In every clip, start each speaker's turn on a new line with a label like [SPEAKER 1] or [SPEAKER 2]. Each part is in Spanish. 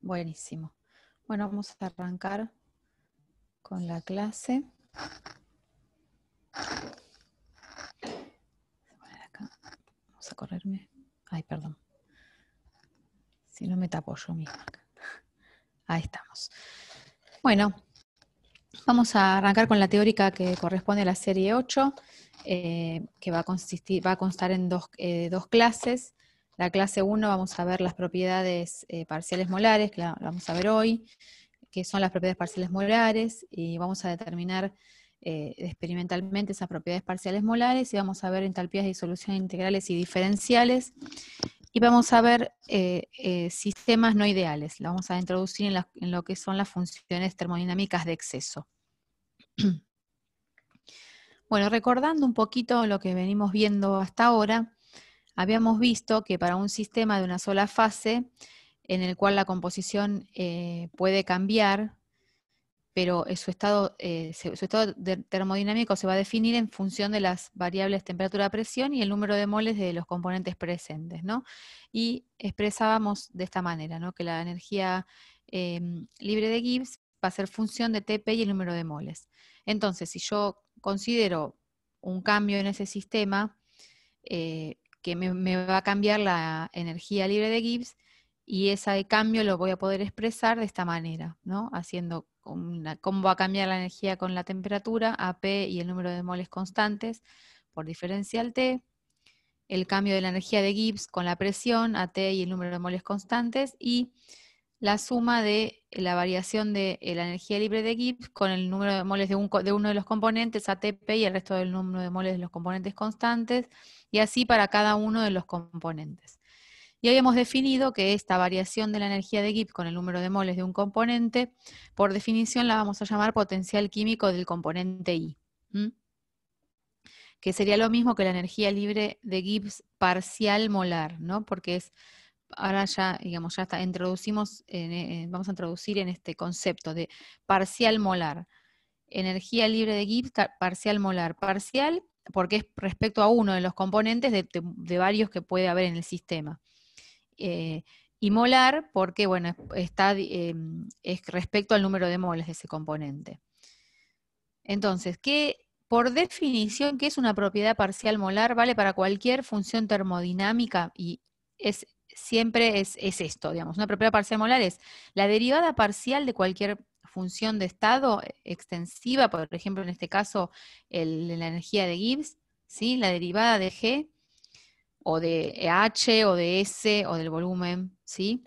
[SPEAKER 1] Buenísimo. Bueno, vamos a arrancar con la clase. Vamos a correrme. Ay, perdón. Si no me tapo yo misma. Ahí estamos. Bueno, vamos a arrancar con la teórica que corresponde a la serie 8, eh, que va a, consistir, va a constar en dos, eh, dos clases. La clase 1 vamos a ver las propiedades eh, parciales molares, que vamos a ver hoy, que son las propiedades parciales molares, y vamos a determinar eh, experimentalmente esas propiedades parciales molares, y vamos a ver entalpías de disolución integrales y diferenciales, y vamos a ver eh, sistemas no ideales. Lo vamos a introducir en, lo que son las funciones termodinámicas de exceso. Bueno, recordando un poquito lo que venimos viendo hasta ahora, habíamos visto que para un sistema de una sola fase, en el cual la composición eh, puede cambiar, pero eh, su estado, eh, estado termodinámico se va a definir en función de las variables temperatura-presión y el número de moles de los componentes presentes. Y expresábamos de esta manera, que la energía em, libre de Gibbs va a ser función de TP y el número de moles. Entonces, si yo considero un cambio en ese sistema, que me, va a cambiar la energía libre de Gibbs y ese cambio lo voy a poder expresar de esta manera, ¿no? Haciendo cómo va a cambiar la energía con la temperatura, a AP y el número de moles constantes por diferencial T, el cambio de la energía de Gibbs con la presión, T y el número de moles constantes, y la suma de eh, la variación de eh, la energía libre de Gibbs con el número de moles de, uno de los componentes ATP y el resto del número de moles de los componentes constantes, y así para cada uno de los componentes. Y hemos definido que esta variación de la energía de Gibbs con el número de moles de un componente, por definición la vamos a llamar potencial químico del componente I, que sería lo mismo que la energía libre de Gibbs parcial molar, ¿no? porque es ahora ya, digamos, ya está, introducimos, eh, vamos a introducir en este concepto de parcial molar. Energía libre de Gibbs, parcial molar. Parcial porque es respecto a uno de los componentes de, varios que puede haber en el sistema. Eh, y molar porque, bueno, está, eh, es respecto al número de moles de ese componente. Entonces, ¿qué, por definición, ¿qué es una propiedad parcial molar? Vale para cualquier función termodinámica y es siempre es, esto, digamos, una propiedad parcial molar es la derivada parcial de cualquier función de estado eh, extensiva, por ejemplo, en este caso, la energía de Gibbs, ¿sí? la derivada de G, o de e H, o de S, o del volumen, ¿sí?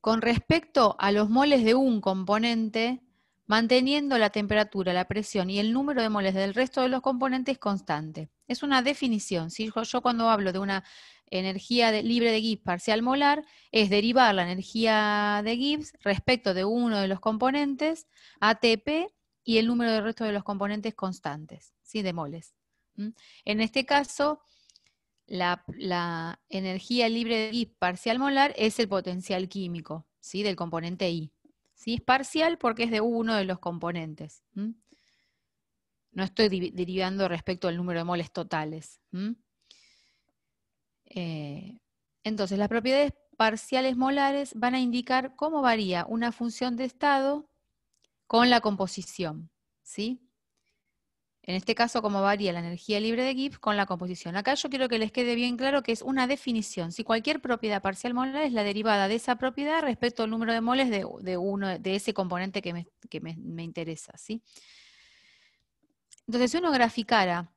[SPEAKER 1] Con respecto a los moles de un componente, manteniendo la temperatura, la presión y el número de moles del resto de los componentes constante. Es una definición. si yo cuando hablo de una energía libre de Gibbs parcial molar es derivar la energía de Gibbs respecto de uno de los componentes, ATP, y el número de resto de los componentes constantes, ¿sí? de moles. En este caso, la, energía libre de Gibbs parcial molar es el potencial químico ¿sí? del componente I. ¿sí? Es parcial porque es de uno de los componentes. No estoy derivando respecto al número de moles totales. Eh, entonces, las propiedades parciales molares van a indicar cómo varía una función de estado con la composición, ¿sí? En este caso, cómo varía la energía libre de Gibbs con la composición. Acá yo quiero que les quede bien claro que es una definición. Si cualquier propiedad parcial molar es la derivada de esa propiedad respecto al número de moles de, uno, de ese componente que me, interesa, ¿sí? Entonces, si uno graficara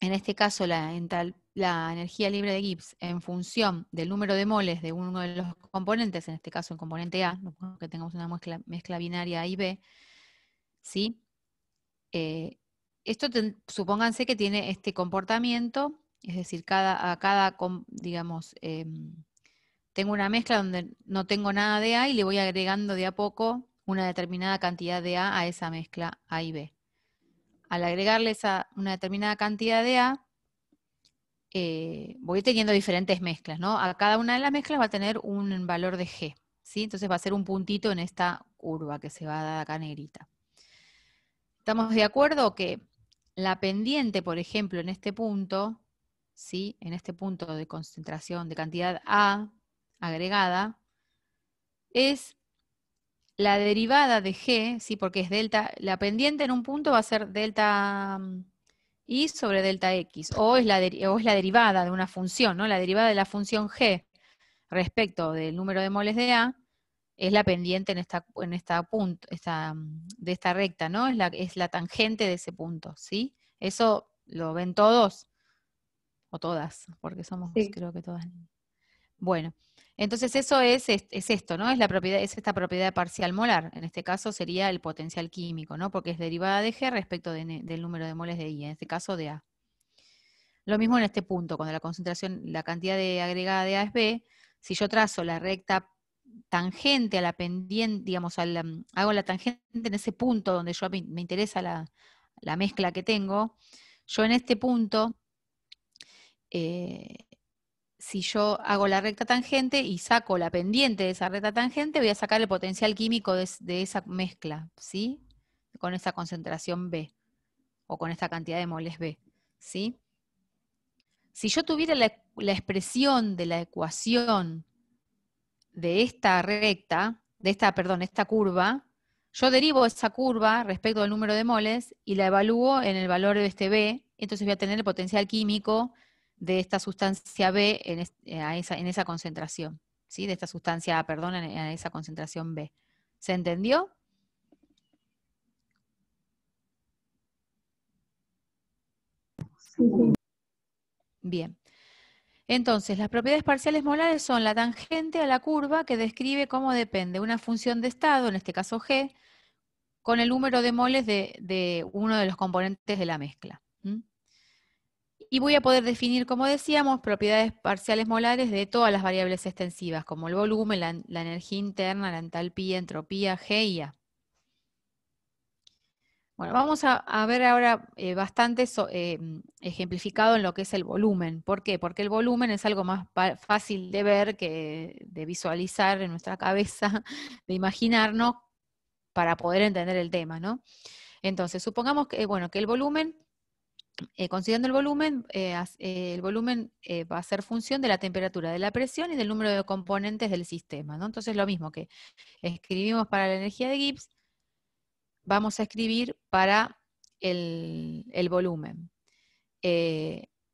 [SPEAKER 1] en este caso la, energía libre de Gibbs en función del número de moles de uno de los componentes, en este caso el componente A, que tengamos una mezcla, binaria A y B, ¿sí? Eh, esto supónganse que tiene este comportamiento, es decir, cada, a cada, digamos, em, tengo una mezcla donde no tengo nada de A y le voy agregando de a poco una determinada cantidad de A a esa mezcla A y B al agregarle esa, una determinada cantidad de A, eh, voy teniendo diferentes mezclas, ¿no? A cada una de las mezclas va a tener un valor de G, ¿sí? Entonces va a ser un puntito en esta curva que se va a dar acá negrita. ¿Estamos de acuerdo que la pendiente, por ejemplo, en este punto, ¿sí? En este punto de concentración de cantidad A agregada, es la derivada de g, ¿sí? porque es delta, la pendiente en un punto va a ser delta mm, y sobre delta x, o es, la es la derivada de una función, ¿no? La derivada de la función g respecto del número de moles de A es la pendiente en esta, en punto, mm, de esta recta, ¿no? Es la, es la tangente de ese punto, ¿sí? Eso lo ven todos, o todas, porque somos, creo que todas. Bueno, entonces eso es, esto, ¿no? Es, la propiedad, es esta propiedad parcial molar. En este caso sería el potencial químico, ¿no? Porque es derivada de G respecto del número de moles de I, en este caso de A. Lo mismo en este punto, cuando la concentración, la cantidad de agregada de A es B, si yo trazo la recta tangente a la pendiente, digamos, mm, hago la tangente en ese punto donde yo me, interesa la, mezcla que tengo, yo en este punto eh, si yo hago la recta tangente y saco la pendiente de esa recta tangente, voy a sacar el potencial químico de, esa mezcla, ¿sí? Con esa concentración B o con esta cantidad de moles B, ¿sí? Si yo tuviera la, expresión de la ecuación de esta recta, de esta, perdón, esta curva, yo derivo esa curva respecto al número de moles y la evalúo en el valor de este B, entonces voy a tener el potencial químico de esta sustancia B eh, en, esa, concentración, ¿sí? de esta sustancia A, perdón, en esa concentración B. ¿Se entendió? Bien. Entonces, las propiedades parciales molares son la tangente a la curva que describe cómo depende una función de estado, en este caso g, con el número de moles de uno de los componentes de la mezcla. Y voy a poder definir, como decíamos, propiedades parciales molares de todas las variables extensivas, como el volumen, la, energía interna, la entalpía, entropía, G y A. Bueno, vamos a, ver ahora eh, bastante eh, ejemplificado en lo que es el volumen. ¿Por qué? Porque el volumen es algo más fácil de ver que de visualizar en nuestra cabeza, de imaginarnos para poder entender el tema, ¿no? Entonces, supongamos que, eh, bueno, que el volumen eh, considerando el volumen, eh, eh, el volumen va a ser función de la temperatura, de la presión y del número de componentes del sistema. Entonces, lo mismo que escribimos para la energía de Gibbs, vamos a escribir para el, el volumen.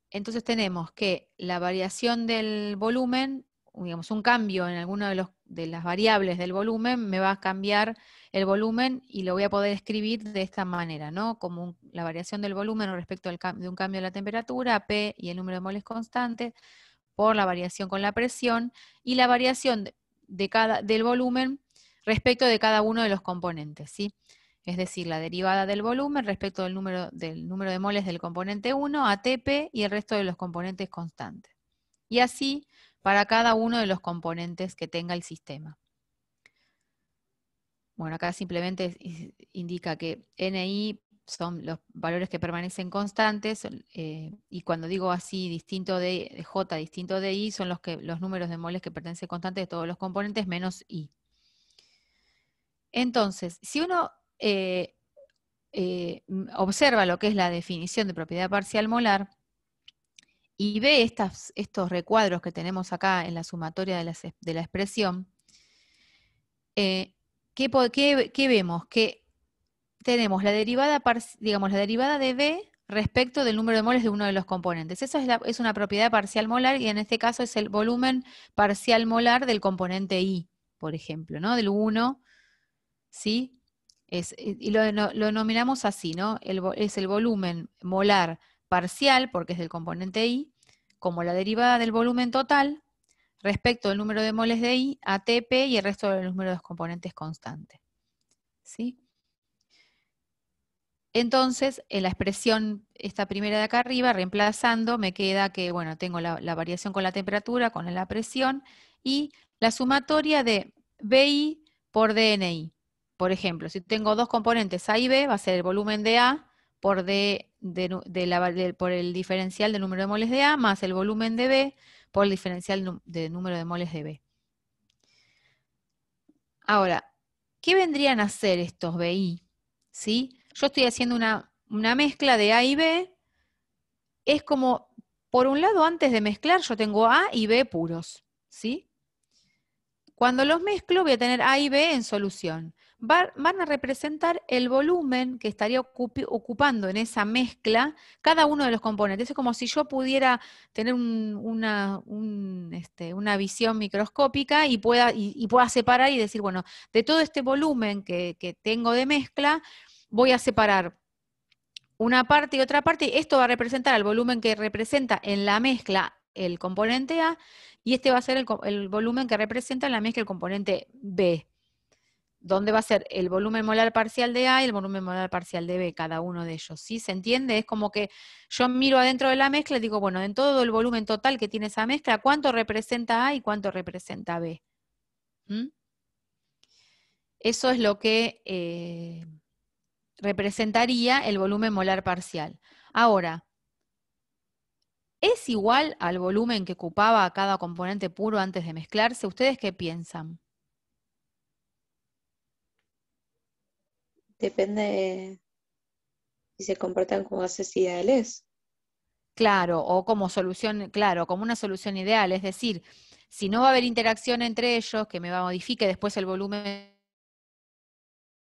[SPEAKER 1] entonces tenemos que la variación del volumen, digamos, un cambio en alguno de los de las variables del volumen, me va a cambiar el volumen y lo voy a poder escribir de esta manera, ¿no? Como la variación del volumen respecto al, de un cambio de la temperatura, P y el número de moles constantes, por la variación con la presión y la variación de cada, del volumen respecto de cada uno de los componentes, ¿sí? Es decir, la derivada del volumen respecto del número, del número de moles del componente 1, ATP y el resto de los componentes constantes. Y así para cada uno de los componentes que tenga el sistema. Bueno, acá simplemente indica que NI son los valores que permanecen constantes eh, y cuando digo así distinto de J distinto de I son los, que, los números de moles que pertenecen constantes de todos los componentes menos I. Entonces, si uno eh, eh, observa lo que es la definición de propiedad parcial molar, y ve estos recuadros que tenemos acá en la sumatoria de, la expresión, eh, ¿qué, vemos? Que tenemos la derivada, digamos, la derivada de B respecto del número de moles de uno de los componentes. Esa es, una propiedad parcial molar y en este caso es el volumen parcial molar del componente I, por ejemplo, ¿no? Del 1, ¿sí? y lo, denominamos así, ¿no? es el volumen molar parcial, porque es del componente I, como la derivada del volumen total respecto al número de moles de I, ATP y el resto del número de los componentes constantes. Entonces, en la expresión, esta primera de acá arriba, reemplazando, me queda que, bueno, tengo la, variación con la temperatura, con la presión, y la sumatoria de BI por DNI. Por ejemplo, si tengo dos componentes A y B, va a ser el volumen de A por D, de, por el diferencial del número de moles de A más el volumen de B por el diferencial de número de moles de B. Ahora, ¿qué vendrían a hacer estos BI? ¿Sí? Yo estoy haciendo una, mezcla de A y B. Es como, por un lado, antes de mezclar, yo tengo A y B puros. ¿Sí? Cuando los mezclo voy a tener A y B en solución van a representar el volumen que estaría ocupando en esa mezcla cada uno de los componentes. Es como si yo pudiera tener este, una, visión microscópica y pueda, separar y decir, bueno, de todo este volumen que, tengo de mezcla, voy a separar una parte y otra parte. Esto va a representar el volumen que representa en la mezcla el componente A y este va a ser el volumen que representa en la mezcla el componente B dónde va a ser el volumen molar parcial de A y el volumen molar parcial de B, cada uno de ellos. ¿Sí se entiende? Es como que yo miro adentro de la mezcla y digo, bueno, en todo el volumen total que tiene esa mezcla, ¿cuánto representa A y cuánto representa B? ¿Mm? Eso es lo que eh, representaría el volumen molar parcial. Ahora, ¿es igual al volumen que ocupaba cada componente puro antes de mezclarse? ¿Ustedes qué piensan? depende de si se comportan como bases ideales. Claro, o como solución, claro, como una solución ideal, es decir, si no va a haber interacción entre ellos, que me va a modificar después el volumen,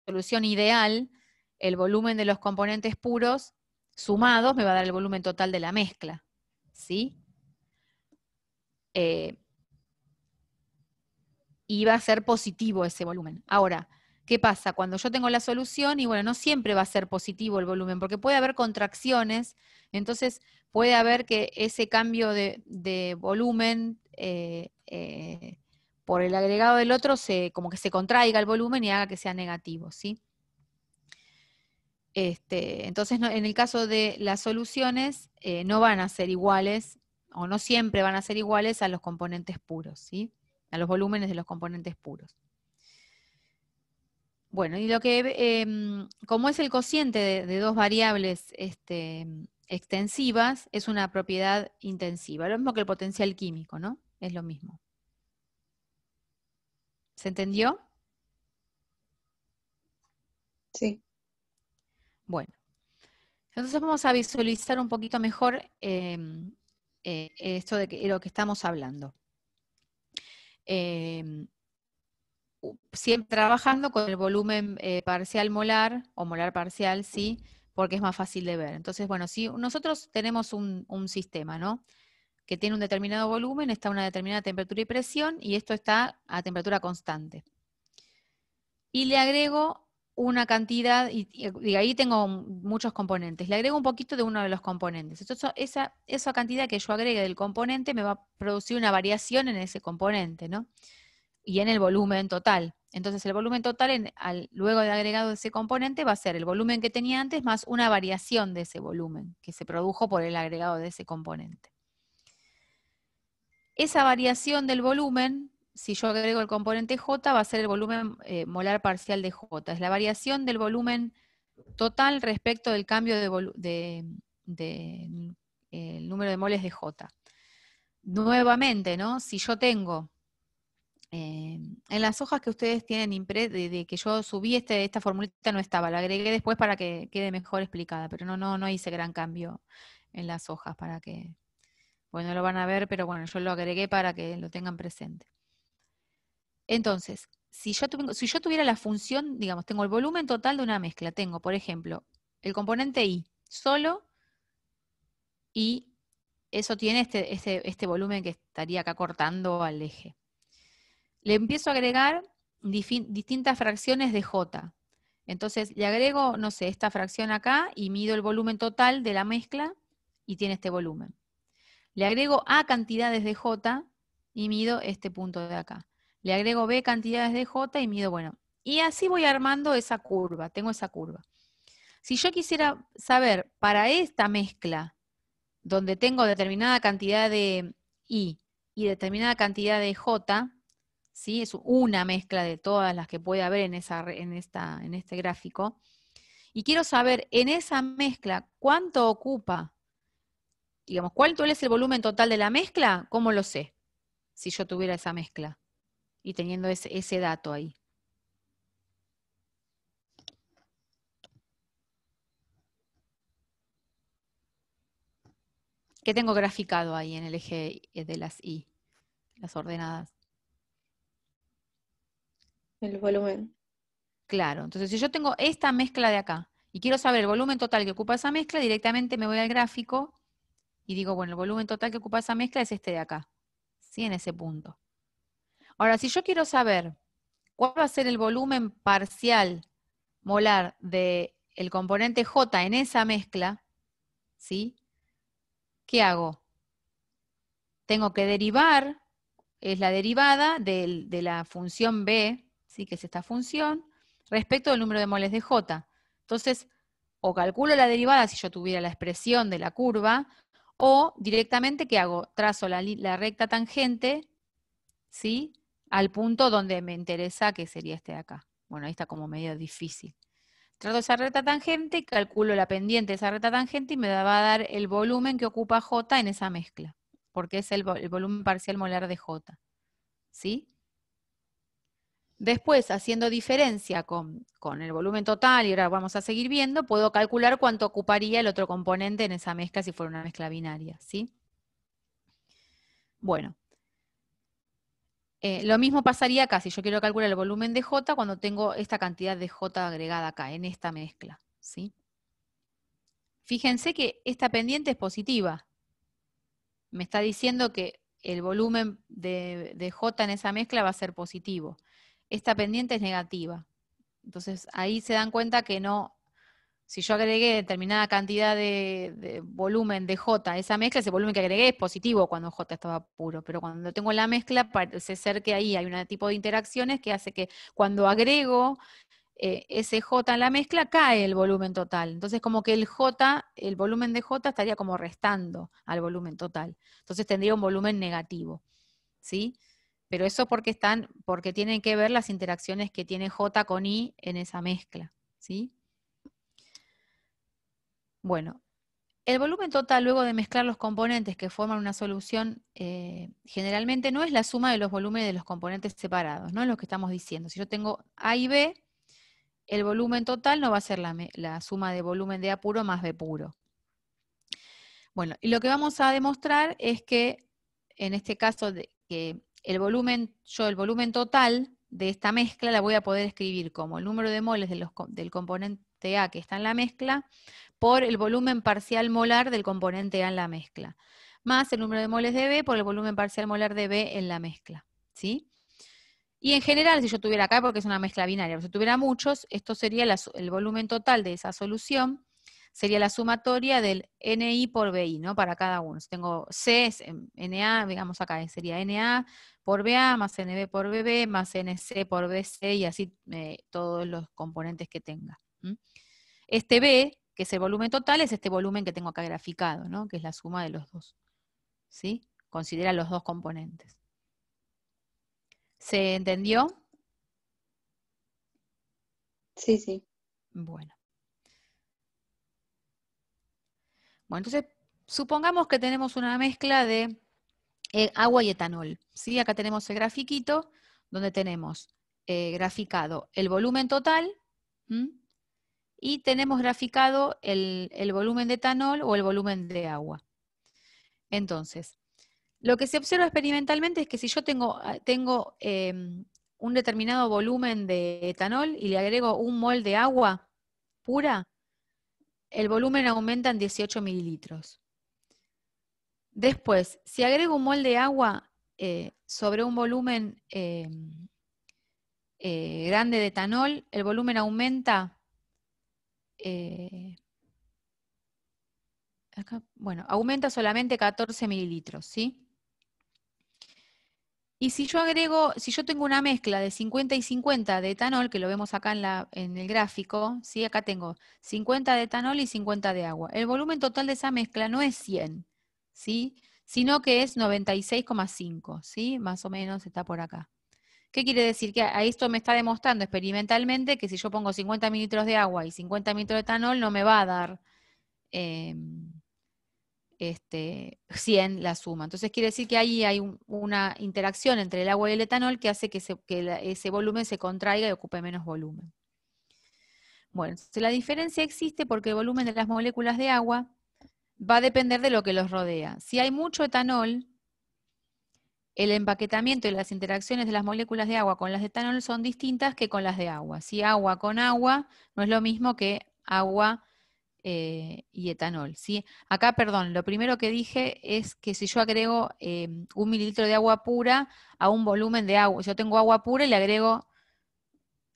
[SPEAKER 1] solución ideal, el volumen de los componentes puros sumados me va a dar el volumen total de la mezcla, ¿sí? Eh, y va a ser positivo ese volumen. Ahora, ¿Qué pasa? Cuando yo tengo la solución, y bueno, no siempre va a ser positivo el volumen, porque puede haber contracciones, entonces puede haber que ese cambio de, volumen eh, eh, por el agregado del otro se, como que se contraiga el volumen y haga que sea negativo, ¿sí? Este, entonces, en el caso de las soluciones, eh, no van a ser iguales, o no siempre van a ser iguales a los componentes puros, ¿sí? A los volúmenes de los componentes puros. Bueno, y lo que, em, como es el cociente de, dos variables este, em, extensivas, es una propiedad intensiva, lo mismo que el potencial químico, ¿no? Es lo mismo. ¿Se entendió? Sí. Bueno, entonces vamos a visualizar un poquito mejor em, eh, esto de, de, lo que estamos hablando siempre trabajando con el volumen eh, parcial molar o molar parcial, sí, porque es más fácil de ver. Entonces, bueno, si nosotros tenemos un, sistema, ¿no? Que tiene un determinado volumen, está a una determinada temperatura y presión, y esto está a temperatura constante. Y le agrego una cantidad, y, ahí tengo muchos componentes, le agrego un poquito de uno de los componentes. esa, esa cantidad que yo agregue del componente me va a producir una variación en ese componente, ¿no? y en el volumen total. Entonces el volumen total, en, al, luego de agregado ese componente, va a ser el volumen que tenía antes más una variación de ese volumen que se produjo por el agregado de ese componente. Esa variación del volumen, si yo agrego el componente J, va a ser el volumen eh, molar parcial de J. Es la variación del volumen total respecto del cambio de, el número de moles de J. Nuevamente, ¿no? si yo tengo eh, en las hojas que ustedes tienen impre de, que yo subí este, esta formulita no estaba, la agregué después para que quede mejor explicada, pero no, no, no hice gran cambio en las hojas para que, bueno, lo van a ver, pero bueno, yo lo agregué para que lo tengan presente. Entonces, si yo, si yo tuviera la función, digamos, tengo el volumen total de una mezcla, tengo, por ejemplo, el componente I solo y eso tiene este, este, este volumen que estaría acá cortando al eje le empiezo a agregar distintas fracciones de J. Entonces le agrego, no sé, esta fracción acá y mido el volumen total de la mezcla y tiene este volumen. Le agrego A cantidades de J y mido este punto de acá. Le agrego B cantidades de J y mido, bueno. Y así voy armando esa curva, tengo esa curva. Si yo quisiera saber para esta mezcla, donde tengo determinada cantidad de I y determinada cantidad de J, ¿sí? Es una mezcla de todas las que puede haber en, esta, en este gráfico. Y quiero saber, en esa mezcla, ¿cuánto ocupa? Digamos, ¿cuál es el volumen total de la mezcla? ¿Cómo lo sé? Si yo tuviera esa mezcla y teniendo ese, ese dato ahí. ¿Qué tengo graficado ahí en el eje eh, de las I, las ordenadas? El volumen. Claro, entonces si yo tengo esta mezcla de acá y quiero saber el volumen total que ocupa esa mezcla, directamente me voy al gráfico y digo, bueno, el volumen total que ocupa esa mezcla es este de acá, ¿sí? En ese punto. Ahora, si yo quiero saber cuál va a ser el volumen parcial molar del componente J en esa mezcla, ¿sí? ¿Qué hago? Tengo que derivar, es la derivada de la función B, que es esta función, respecto del número de moles de J. Entonces, o calculo la derivada si yo tuviera la expresión de la curva, o directamente, que hago? Trazo la, recta tangente, ¿sí? Al punto donde me interesa, que sería este de acá. Bueno, ahí está como medio difícil. Trato esa recta tangente, calculo la pendiente de esa recta tangente y me va a dar el volumen que ocupa J en esa mezcla, porque es el, el volumen parcial molar de J. ¿Sí? Después, haciendo diferencia con, el volumen total, y ahora vamos a seguir viendo, puedo calcular cuánto ocuparía el otro componente en esa mezcla si fuera una mezcla binaria. ¿sí? Bueno, eh, lo mismo pasaría acá, si yo quiero calcular el volumen de J cuando tengo esta cantidad de J agregada acá, en esta mezcla. ¿sí? Fíjense que esta pendiente es positiva. Me está diciendo que el volumen de J en esa mezcla va a ser positivo esta pendiente es negativa. Entonces ahí se dan cuenta que no, si yo agregué determinada cantidad de, volumen de J a esa mezcla, ese volumen que agregué es positivo cuando J estaba puro, pero cuando tengo la mezcla parece ser que ahí hay un tipo de interacciones que hace que cuando agrego eh, ese J a la mezcla cae el volumen total. Entonces como que el J, el volumen de J estaría como restando al volumen total. Entonces tendría un volumen negativo. ¿Sí? Pero eso porque están, porque tienen que ver las interacciones que tiene J con I en esa mezcla, ¿sí? Bueno, el volumen total luego de mezclar los componentes que forman una solución eh, generalmente no es la suma de los volúmenes de los componentes separados, no es lo que estamos diciendo. Si yo tengo A y B, el volumen total no va a ser la, suma de volumen de A puro más B puro. Bueno, y lo que vamos a demostrar es que en este caso de, que el volumen, yo el volumen total de esta mezcla la voy a poder escribir como el número de moles de los, del componente A que está en la mezcla por el volumen parcial molar del componente A en la mezcla, más el número de moles de B por el volumen parcial molar de B en la mezcla. ¿sí? Y en general, si yo tuviera acá, porque es una mezcla binaria, si tuviera muchos, esto sería el volumen total de esa solución, sería la sumatoria del NI por BI, ¿no? Para cada uno. Si tengo C, NA, digamos acá, eh, sería NA por BA, más NB por BB, más NC por BC y así eh, todos los componentes que tenga. Este B, que es el volumen total, es este volumen que tengo acá graficado, ¿no? que es la suma de los dos. ¿Sí? Considera los dos componentes. ¿Se entendió? Sí, sí. Bueno. Bueno, entonces supongamos que tenemos una mezcla de eh, agua y etanol. ¿sí? Acá tenemos el grafiquito donde tenemos eh, graficado el volumen total y tenemos graficado el, volumen de etanol o el volumen de agua. Entonces, lo que se observa experimentalmente es que si yo tengo, ah, tengo em, un determinado volumen de etanol y le agrego un mol de agua pura, el volumen aumenta en 18 mililitros. Después, si agrego un mol de agua eh, sobre un volumen em, eh, grande de etanol, el volumen aumenta, eh, bueno, aumenta solamente 14 mililitros, Y si yo agrego, si yo tengo una mezcla de 50 y 50 de etanol, que lo vemos acá en, el gráfico, ¿sí? acá tengo 50 de etanol y 50 de agua. El volumen total de esa mezcla no es 100, ¿sí? sino que es 96,5, ¿sí? Más o menos está por acá. ¿Qué quiere decir? Que a esto me está demostrando experimentalmente que si yo pongo 50 mililitros de agua y 50 mililitros de etanol, no me va a dar 100 em, este, la suma. Entonces quiere decir que ahí hay una interacción entre el agua y el etanol que hace que, ese volumen se contraiga y ocupe menos volumen. Bueno, la diferencia existe porque el volumen de las moléculas de agua va a depender de lo que los rodea. Si hay mucho etanol, el empaquetamiento y las interacciones de las moléculas de agua con las de etanol son distintas que con las de agua. Si agua con agua no es lo mismo que agua eh, y etanol. Acá, perdón, lo primero que dije es que si yo agrego eh, un mililitro de agua pura a un volumen de agua, si yo tengo agua pura y le agrego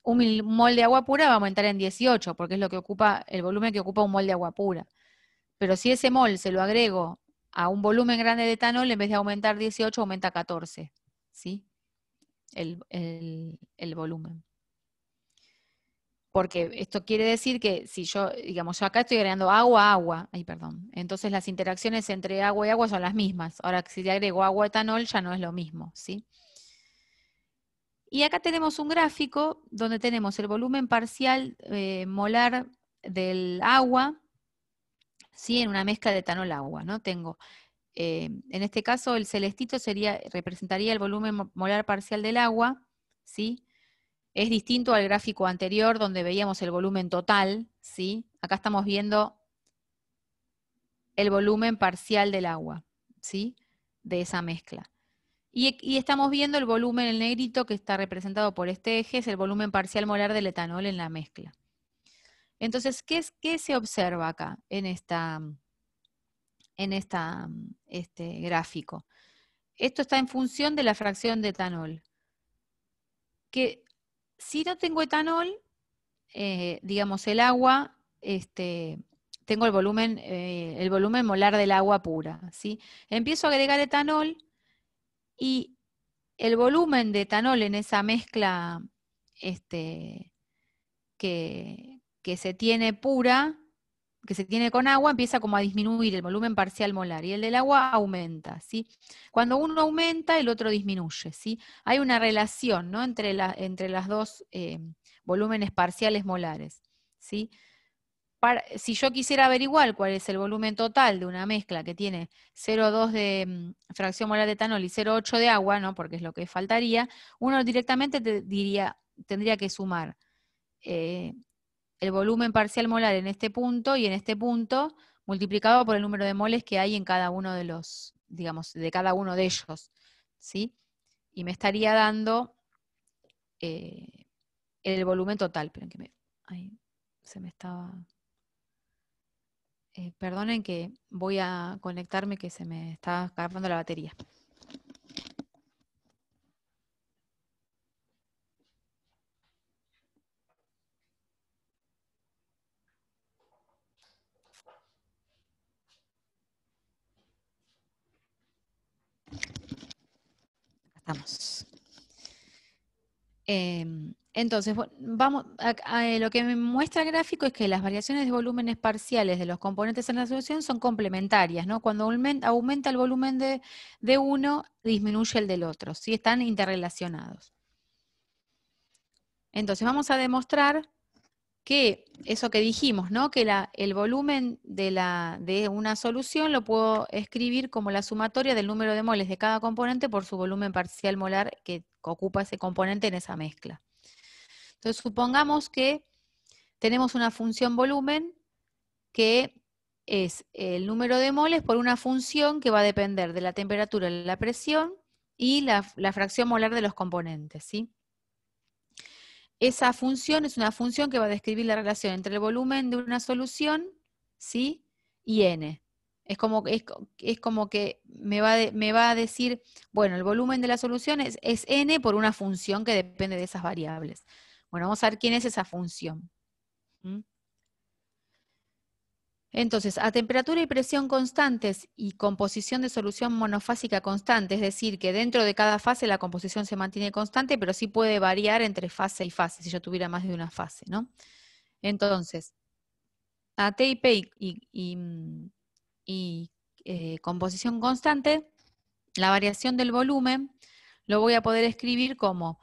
[SPEAKER 1] un mol de agua pura, va a aumentar en 18, porque es lo que ocupa, el volumen que ocupa un mol de agua pura. Pero si ese mol se lo agrego a un volumen grande de etanol, en vez de aumentar 18, aumenta 14, ¿sí? El, volumen. Porque esto quiere decir que si yo, digamos, yo acá estoy agregando agua a agua, ay, perdón, entonces las interacciones entre agua y agua son las mismas. Ahora, si le agrego agua a etanol, ya no es lo mismo, ¿sí? Y acá tenemos un gráfico donde tenemos el volumen parcial eh, molar del agua en una mezcla de etanol agua, ¿no? Tengo, eh, en este caso el celestito sería, representaría el volumen molar parcial del agua, ¿sí? Es distinto al gráfico anterior donde veíamos el volumen total, ¿sí? Acá estamos viendo el volumen parcial del agua, ¿sí? De esa mezcla. Y, e-, estamos viendo el volumen, en negrito, que está representado por este eje, es el volumen parcial molar del etanol en la mezcla. Entonces, ¿qué, se observa acá en esta, en esta, este gráfico? Esto está en función de la fracción de etanol. Que si no tengo etanol, eh, digamos el agua, este, tengo el volumen, eh, el volumen molar del agua pura. ¿sí? Empiezo a agregar etanol y el volumen de etanol en esa mezcla este, que, que se tiene pura, que se tiene con agua, empieza como a disminuir el volumen parcial molar y el del agua aumenta, ¿sí? Cuando uno aumenta, el otro disminuye, ¿sí? Hay una relación, ¿no? Entre, la, entre las dos eh, volúmenes parciales molares, ¿sí? si yo quisiera averiguar cuál es el volumen total de una mezcla que tiene 0,2 de mm, fracción molar de etanol y 0,8 de agua, ¿no? Porque es lo que faltaría, uno directamente te diría, tendría que sumar eh, el volumen parcial molar en este punto y en este punto multiplicado por el número de moles que hay en cada uno de los, digamos, de cada uno de ellos, ¿sí? Y me estaría dando eh, el volumen total. Pero que se me estaba... Eh, perdonen que voy a conectarme que se me está acabando la batería. Em, entonces, vamos, a, eh, lo que me muestra el gráfico es que las variaciones de volúmenes parciales de los componentes en la solución son complementarias, ¿no? Cuando aumenta, el volumen de, uno, disminuye el del otro, Están interrelacionados. Entonces, vamos a demostrar que eso que dijimos, ¿no? Que el volumen de, una solución lo puedo escribir como la sumatoria del número de moles de cada componente por su volumen parcial molar que ocupa ese componente en esa mezcla. Entonces, supongamos que tenemos una función volumen que es el número de moles por una función que va a depender de la temperatura, la presión y la, la fracción molar de los componentes, ¿sí? Esa función es una función que va a describir la relación entre el volumen de una solución, ¿sí? Y n. Es como, como que me va, me va, a decir, bueno, el volumen de la solución es, n por una función que depende de esas variables. Bueno, vamos a ver quién es esa función. ¿Mm? Entonces, a temperatura y presión constantes y composición de solución monofásica constante, es decir, que dentro de cada fase la composición se mantiene constante, pero sí puede variar entre fase y fase, si yo tuviera más de una fase, Entonces, a T y, P y, eh, composición constante, la variación del volumen lo voy a poder escribir como,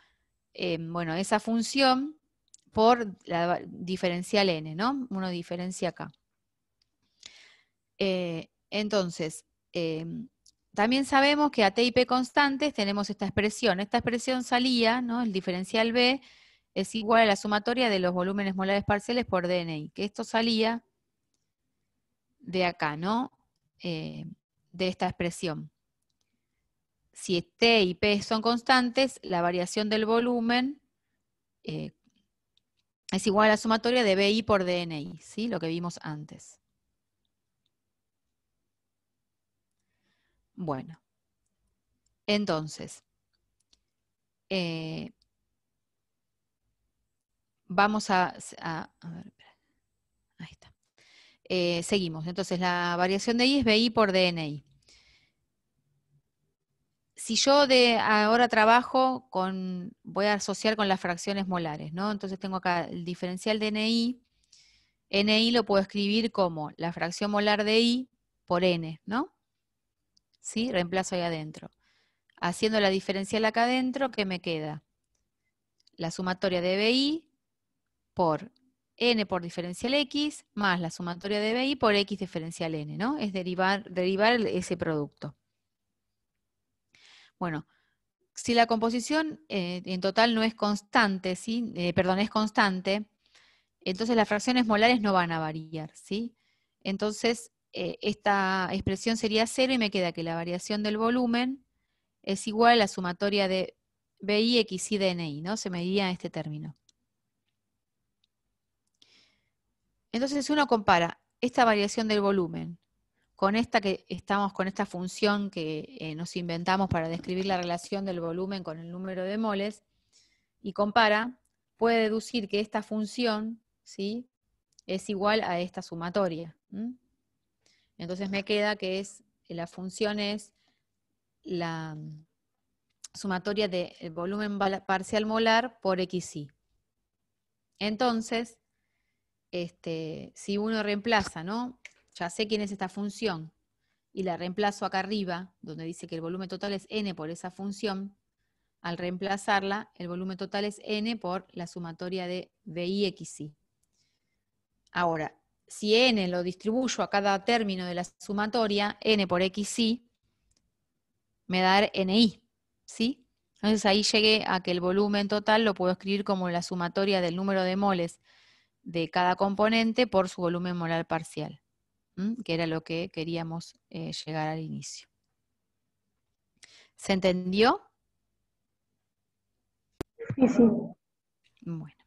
[SPEAKER 1] em, bueno, esa función por la diferencial n, ¿no? Uno diferencia acá. Eh, entonces, em, también sabemos que a T y P constantes tenemos esta expresión. Esta expresión salía, El diferencial B es igual a la sumatoria de los volúmenes molares parciales por DNI, que esto salía de acá, ¿no? Eh, de esta expresión. Si T y P son constantes, la variación del volumen eh, es igual a la sumatoria de BI por DNI, ¿sí? Lo que vimos antes. Bueno, entonces, eh, vamos a, ver, ahí está. Eh, seguimos. Entonces, la variación de I es BI por DNI. Si yo de ahora trabajo con, voy a asociar con las fracciones molares, ¿no? Entonces tengo acá el diferencial de NI. NI lo puedo escribir como la fracción molar de I por N, ¿no? ¿sí? Reemplazo ahí adentro. Haciendo la diferencial acá adentro, ¿qué me queda? La sumatoria de BI por n por diferencial x más la sumatoria de bi por x diferencial n, ¿no? Es derivar, derivar ese producto. Bueno, si la composición eh, en total no es constante, ¿sí? Eh, perdón, es constante, entonces las fracciones molares no van a variar, ¿sí? Entonces, eh, esta expresión sería cero y me queda que la variación del volumen es igual a la sumatoria de BI, XI, DNI, ¿no? Se medía este término. Entonces, si uno compara esta variación del volumen con esta que estamos con esta función que eh, nos inventamos para describir la relación del volumen con el número de moles y compara, puede deducir que esta función, ¿sí? es igual a esta sumatoria. Entonces me queda que es, eh, la función es la mm, sumatoria del de eh, volumen parcial molar por XY. Entonces, este, si uno reemplaza, ¿no? Ya sé quién es esta función y la reemplazo acá arriba, donde dice que el volumen total es n por esa función, al reemplazarla, el volumen total es n por la sumatoria de BIXY. Ahora, si n lo distribuyo a cada término de la sumatoria, n por xy, me da ni, ¿sí? Entonces ahí llegué a que el volumen total lo puedo escribir como la sumatoria del número de moles de cada componente por su volumen molar parcial, que era lo que queríamos eh, llegar al inicio. ¿Se entendió? Sí, sí. Bueno.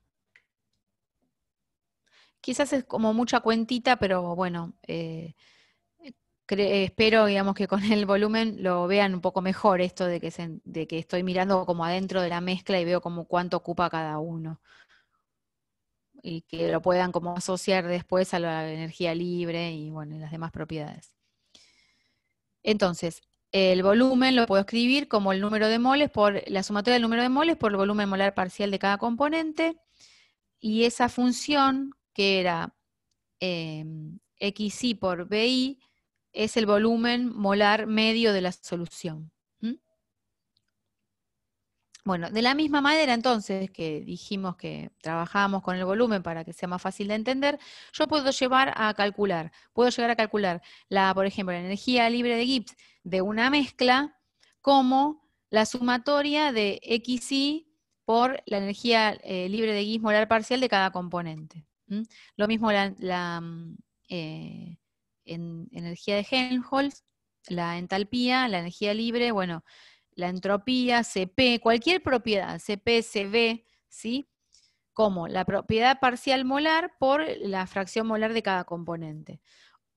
[SPEAKER 1] Quizás es como mucha cuentita, pero bueno, eh, espero, digamos, que con el volumen lo vean un poco mejor esto de que, de que estoy mirando como adentro de la mezcla y veo como cuánto ocupa cada uno. Y que lo puedan como asociar después a la energía libre y bueno, las demás propiedades. Entonces, el volumen lo puedo escribir como el número de moles por la sumatoria del número de moles por el volumen molar parcial de cada componente. Y esa función que era em, XI por BI es el volumen molar medio de la solución. Bueno, de la misma manera entonces que dijimos que trabajábamos con el volumen para que sea más fácil de entender, yo puedo llevar a calcular, puedo llegar a calcular la, por ejemplo, la energía libre de Gibbs de una mezcla como la sumatoria de XI por la energía eh, libre de Gibbs molar parcial de cada componente. Lo mismo la, mm, eh, en, energía de Helmholtz, la entalpía, la energía libre, bueno, la entropía, CP, cualquier propiedad, CP, CV, ¿sí? Como la propiedad parcial molar por la fracción molar de cada componente.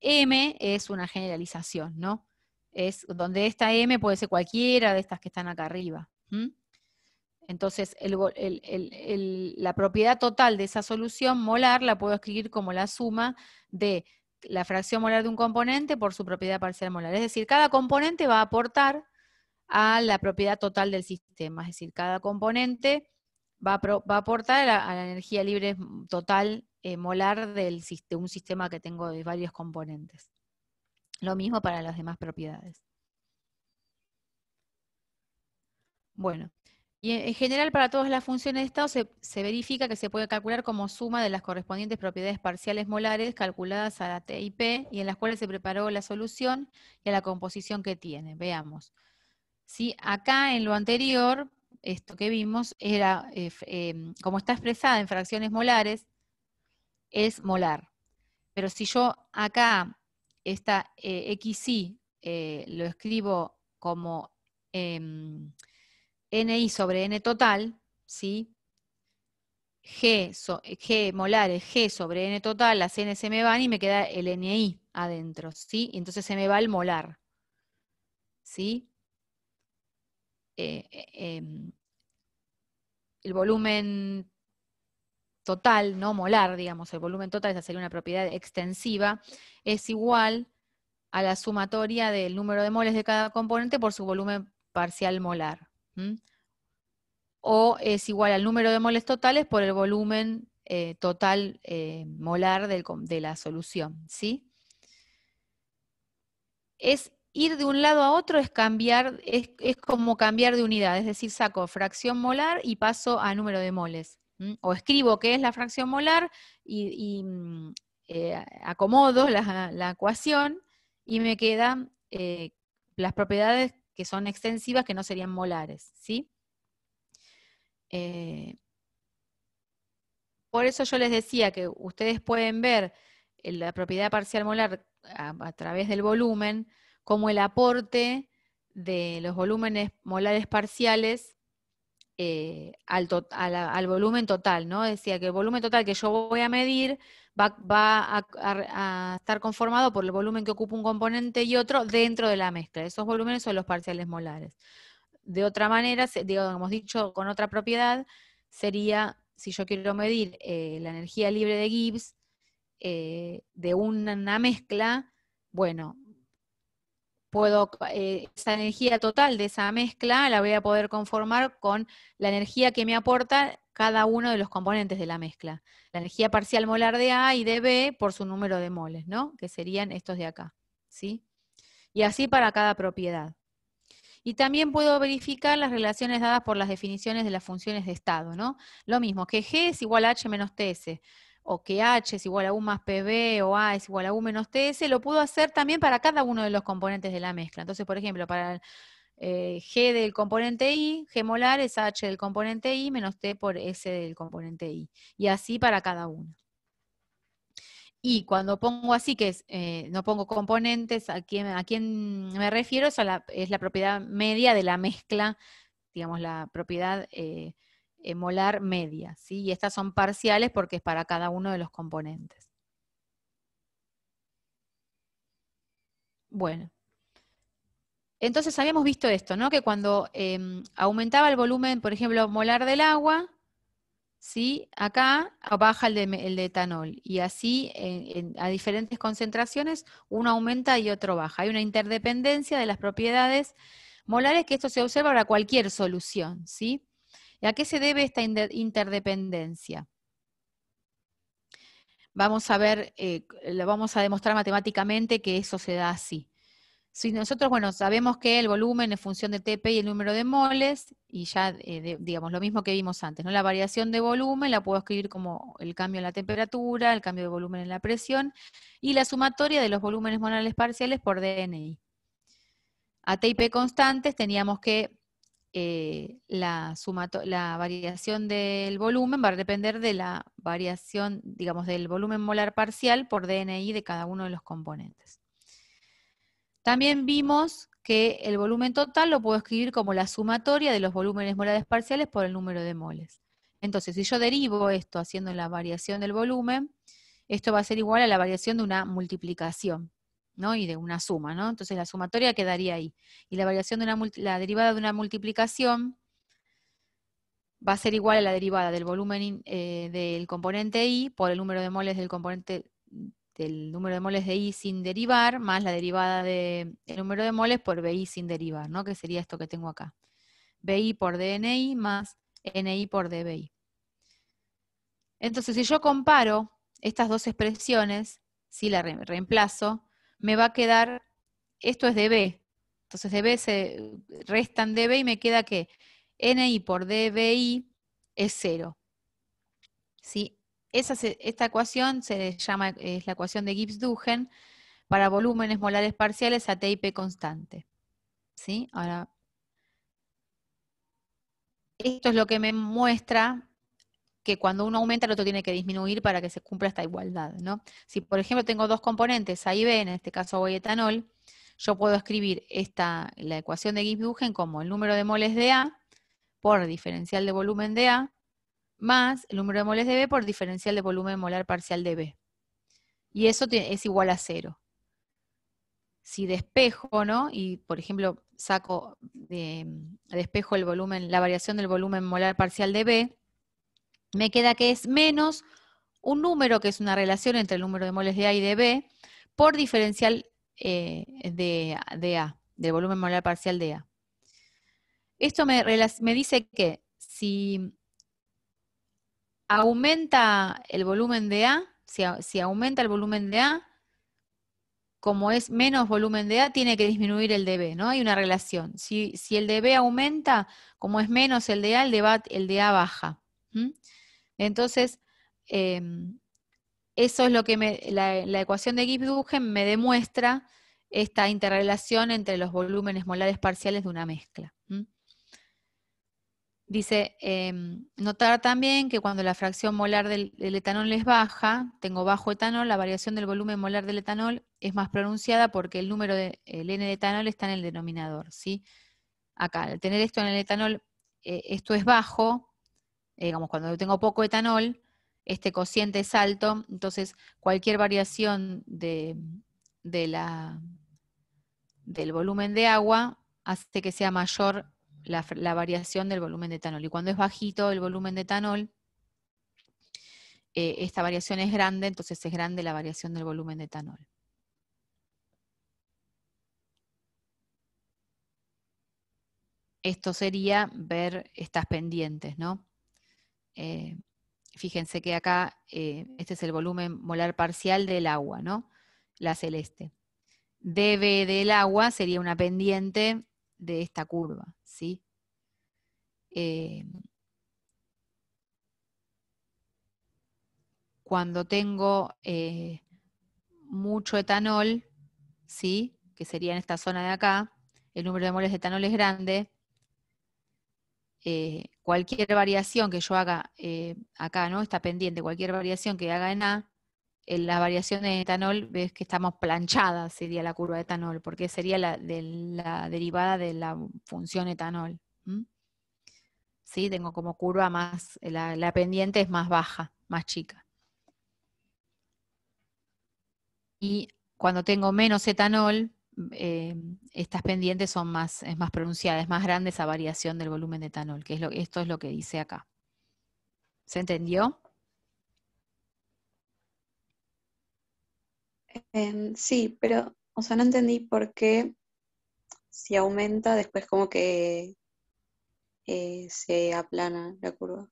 [SPEAKER 1] M es una generalización, ¿no? Es donde esta M puede ser cualquiera de estas que están acá arriba. Entonces, la propiedad total de esa solución molar la puedo escribir como la suma de la fracción molar de un componente por su propiedad parcial molar. Es decir, cada componente va a aportar a la propiedad total del sistema. Es decir, cada componente va a, aportar a, la energía libre total eh, molar del, de un sistema que tengo de varios componentes. Lo mismo para las demás propiedades. Bueno, y en general para todas las funciones de estado se, verifica que se puede calcular como suma de las correspondientes propiedades parciales molares calculadas a la TIP y en las cuales se preparó la solución y a la composición que tiene. Veamos. si Acá en lo anterior, esto que vimos era, eh, em, como está expresada en fracciones molares, es molar. Pero si yo acá esta eh, XY eh, lo escribo como... Em, NI sobre N total, ¿sí? G, G molares, G sobre N total, las N se me van y me queda el NI adentro, ¿sí? entonces se me va el molar, ¿sí? Eh, eh, em, el volumen total, no molar, digamos, el volumen total, esa sería una propiedad extensiva, es igual a la sumatoria del número de moles de cada componente por su volumen parcial molar. O es igual al número de moles totales por el volumen eh, total eh, molar de la solución, ¿sí? Es ir de un lado a otro, es cambiar, es, como cambiar de unidad, es decir, saco fracción molar y paso a número de moles. O escribo qué es la fracción molar y, mm, eh, acomodo la, ecuación y me quedan las propiedades que son extensivas, que no serían molares, ¿sí? Eh, por eso yo les decía que ustedes pueden ver la propiedad parcial molar a, a través del volumen como el aporte de los volúmenes molares parciales eh, al, al, volumen total, ¿no? Decía que el volumen total que yo voy a medir va, a, estar conformado por el volumen que ocupa un componente y otro dentro de la mezcla. Esos volúmenes son los parciales molares. De otra manera, digamos dicho con otra propiedad, sería, si yo quiero medir eh, la energía libre de Gibbs eh, de una mezcla, bueno, eh, esa energía total de esa mezcla la voy a poder conformar con la energía que me aporta cada uno de los componentes de la mezcla. La energía parcial molar de A y de B por su número de moles, ¿no? Que serían estos de acá, ¿sí? Y así para cada propiedad. Y también puedo verificar las relaciones dadas por las definiciones de las funciones de estado, ¿no? Lo mismo, que G es igual a H menos TS o que H es igual a U más PB o A es igual a U menos TS, lo puedo hacer también para cada uno de los componentes de la mezcla. Entonces, por ejemplo, para eh, G del componente I, G molar es H del componente I menos T por S del componente I. Y así para cada uno. Y cuando pongo así, que eh, no pongo componentes, a a quién me refiero es, la, propiedad media de la mezcla, digamos, la propiedad... Eh, eh, molar media, ¿sí? Y estas son parciales porque es para cada uno de los componentes. Bueno. Entonces habíamos visto esto, ¿no? Que cuando em, aumentaba el volumen, por ejemplo, molar del agua, ¿sí? Acá baja el de, etanol. Y así, a diferentes concentraciones, uno aumenta y otro baja. Hay una interdependencia de las propiedades molares que esto se observa para cualquier solución, ¿sí? ¿Y a qué se debe esta interdependencia? Vamos a ver, eh, lo vamos a demostrar matemáticamente que eso se da así. Si nosotros, bueno, sabemos que el volumen es función de TP y el número de moles, y ya, eh, digamos, lo mismo que vimos antes, ¿no? La variación de volumen la puedo escribir como el cambio en la temperatura, el cambio de volumen en la presión, y la sumatoria de los volúmenes monales parciales por DNI. A T y P constantes teníamos que eh, la, la variación del volumen va a depender de la variación, digamos, del volumen molar parcial por DNI de cada uno de los componentes. También vimos que el volumen total lo puedo escribir como la sumatoria de los volúmenes molares parciales por el número de moles. Entonces, si yo derivo esto haciendo la variación del volumen, esto va a ser igual a la variación de una multiplicación. Y de una suma, Entonces la sumatoria quedaría ahí. Y la variación de una derivada de una multiplicación va a ser igual a la derivada del volumen eh, del componente I por el número de moles del componente del número de moles de I sin derivar, más la derivada del número de moles por BI sin derivar, Que sería esto que tengo acá. BI por DNI más NI por DBI. Entonces, si yo comparo estas dos expresiones, si la reemplazo, me va a quedar, esto es dB, entonces b se restan b y me queda que NI por dBi es cero. ¿Sí? esta ecuación se llama, es la ecuación de Gibbs-Dugen para volúmenes molares parciales a P constante. ¿Sí? Ahora, esto es lo que me muestra que cuando uno aumenta el otro tiene que disminuir para que se cumpla esta igualdad, ¿no? Si, por ejemplo, tengo dos componentes, A y B, en este caso voy etanol, yo puedo escribir esta, la ecuación de Gibbs-Buchen como el número de moles de A por diferencial de volumen de A más el número de moles de B por diferencial de volumen molar parcial de B. Y eso es igual a cero. Si despejo, ¿no? Y por ejemplo, saco, de, eh, despejo el volumen, la variación del volumen molar parcial de B, me queda que es menos un número, que es una relación entre el número de moles de A y de B, por diferencial eh, de, A, del volumen molar parcial de A. Esto me, dice que si aumenta el volumen de A, si, aumenta el volumen de A, como es menos volumen de A, tiene que disminuir el de B, ¿no? Hay una relación. Si, el de B aumenta, como es menos el de A, el de, A, baja. Entonces, em, eso es lo que la, ecuación de Gibbs-Dugen me demuestra esta interrelación entre los volúmenes molares parciales de una mezcla. Dice, em, notar también que cuando la fracción molar del, etanol es baja, tengo bajo etanol, la variación del volumen molar del etanol es más pronunciada porque el número de, N de etanol está en el denominador, Acá, al tener esto en el etanol, eh, esto es bajo, eh, digamos, cuando yo tengo poco etanol, este cociente es alto, entonces cualquier variación de, del volumen de agua hace que sea mayor la, variación del volumen de etanol. Y cuando es bajito el volumen de etanol, eh, esta variación es grande, entonces es grande la variación del volumen de etanol. Esto sería ver estas pendientes, ¿no? Eh, fíjense que acá eh, este es el volumen molar parcial del agua, ¿no? La celeste. dB del agua sería una pendiente de esta curva, ¿sí? Eh, cuando tengo mucho etanol, ¿sí? que sería en esta zona de acá, el número de moles de etanol es grande, eh, cualquier variación que yo haga eh, acá, ¿no? Está pendiente, cualquier variación que haga en A, en las variaciones de etanol ves que estamos planchadas, sería la curva de etanol, porque sería la, derivada de la función etanol. ¿Sí? Tengo como curva más, la pendiente es más baja, más chica. Y cuando tengo menos etanol, eh, estas pendientes son más, pronunciadas, más es más grande esa variación del volumen de etanol, que es lo, esto es lo que dice acá. ¿Se entendió? Em, sí, pero, o sea, no entendí por qué si aumenta, después como que eh, se aplana la curva.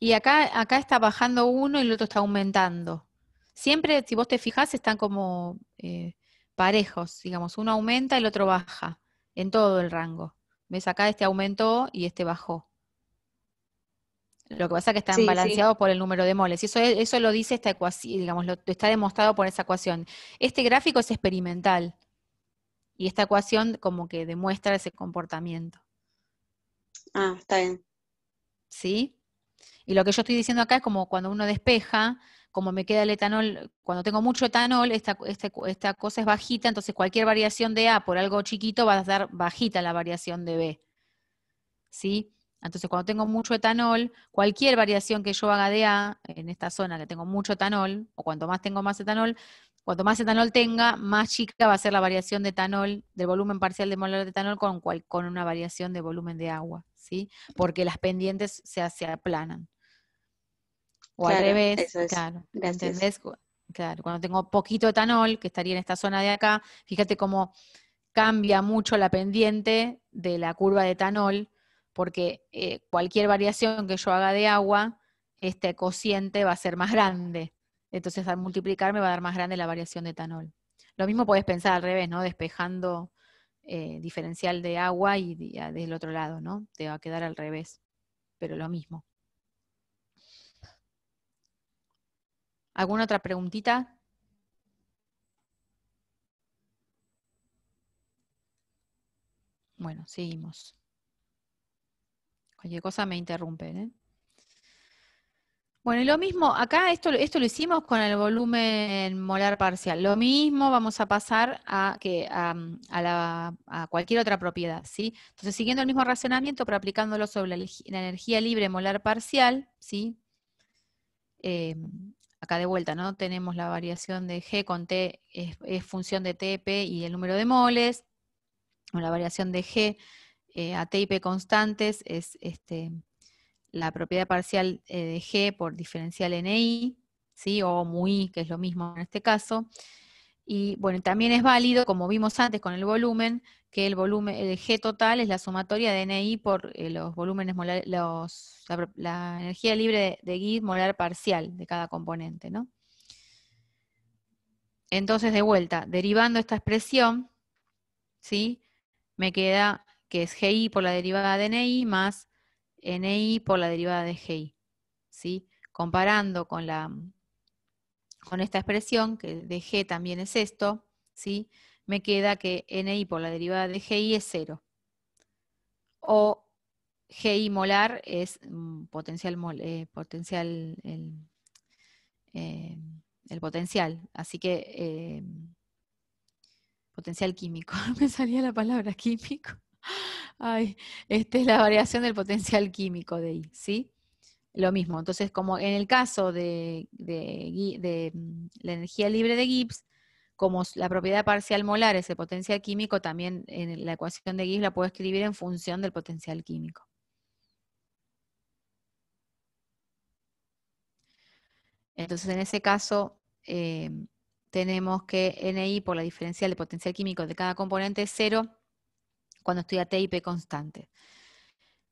[SPEAKER 1] Y acá, acá está bajando uno y el otro está aumentando. Siempre, si vos te fijas, están como eh, parejos, digamos, uno aumenta, y el otro baja, en todo el rango. ¿Ves? Acá este aumentó y este bajó. Lo que pasa es que están balanceados por el número de moles. Y eso, eso lo dice esta ecuación, digamos, está demostrado por esa ecuación. Este gráfico es experimental. Y esta ecuación como que demuestra ese comportamiento. Ah, está bien. ¿Sí? Y lo que yo estoy diciendo acá es como cuando uno despeja, como me queda el etanol, cuando tengo mucho etanol, este, esta, cosa es bajita, entonces cualquier variación de A por algo chiquito va a dar bajita la variación de B. ¿Sí? Entonces, cuando tengo mucho etanol, cualquier variación que yo haga de A en esta zona que tengo mucho etanol, o cuanto más tengo más etanol, cuanto más etanol tenga, más chica va a ser la variación de etanol, del volumen parcial de molar de etanol con, con una variación de volumen de agua, ¿sí? Porque las pendientes se, se aplanan.
[SPEAKER 2] O al revés,
[SPEAKER 1] claro. ¿Entendés? Claro, cuando tengo poquito etanol, que estaría en esta zona de acá, fíjate cómo cambia mucho la pendiente de la curva de etanol, porque eh, cualquier variación que yo haga de agua, este cociente va a ser más grande. Entonces, al multiplicar me va a dar más grande la variación de etanol. Lo mismo puedes pensar al revés, ¿no? Despejando eh, diferencial de agua y, y, ah, del otro lado, ¿no? Te va a quedar al revés, pero lo mismo. ¿Alguna otra preguntita? Bueno, seguimos. Cualquier cosa me interrumpe. ¿eh? Bueno, y lo mismo, acá esto, esto lo hicimos con el volumen molar parcial. Lo mismo vamos a pasar a, que, a, cualquier otra propiedad. ¿sí? Entonces, siguiendo el mismo razonamiento, pero aplicándolo sobre la, energía libre molar parcial, ¿sí? Eh, acá de vuelta, ¿no? Tenemos la variación de G con T es, función de T, P y el número de moles, o la variación de G eh, a T y P constantes es este, la propiedad parcial eh, de G por diferencial NI, ¿sí? O i que es lo mismo en este caso. Y bueno, también es válido, como vimos antes con el volumen, que el volumen, el G total es la sumatoria de NI por eh, los volúmenes la, energía libre de, Git molar parcial de cada componente, ¿no? Entonces, de vuelta, derivando esta expresión, ¿sí? Me queda que es GI por la derivada de NI más NI por la derivada de GI, ¿sí? Comparando con la con esta expresión, que de G también es esto, ¿sí? me queda que NI por la derivada de GI es cero. O GI molar es mm, potencial, eh, potencial eh, el, potencial. Así que eh, potencial químico. me salía la palabra químico. Ay, esta es la variación del potencial químico de I, ¿sí? Lo mismo. Entonces, como en el caso de, de mm, la energía libre de Gibbs, como la propiedad parcial molar es el potencial químico, también en la ecuación de Gibbs la puedo escribir en función del potencial químico. Entonces, en ese caso, em, tenemos que NI por la diferencial de potencial químico de cada componente es cero cuando estoy a T y P constante.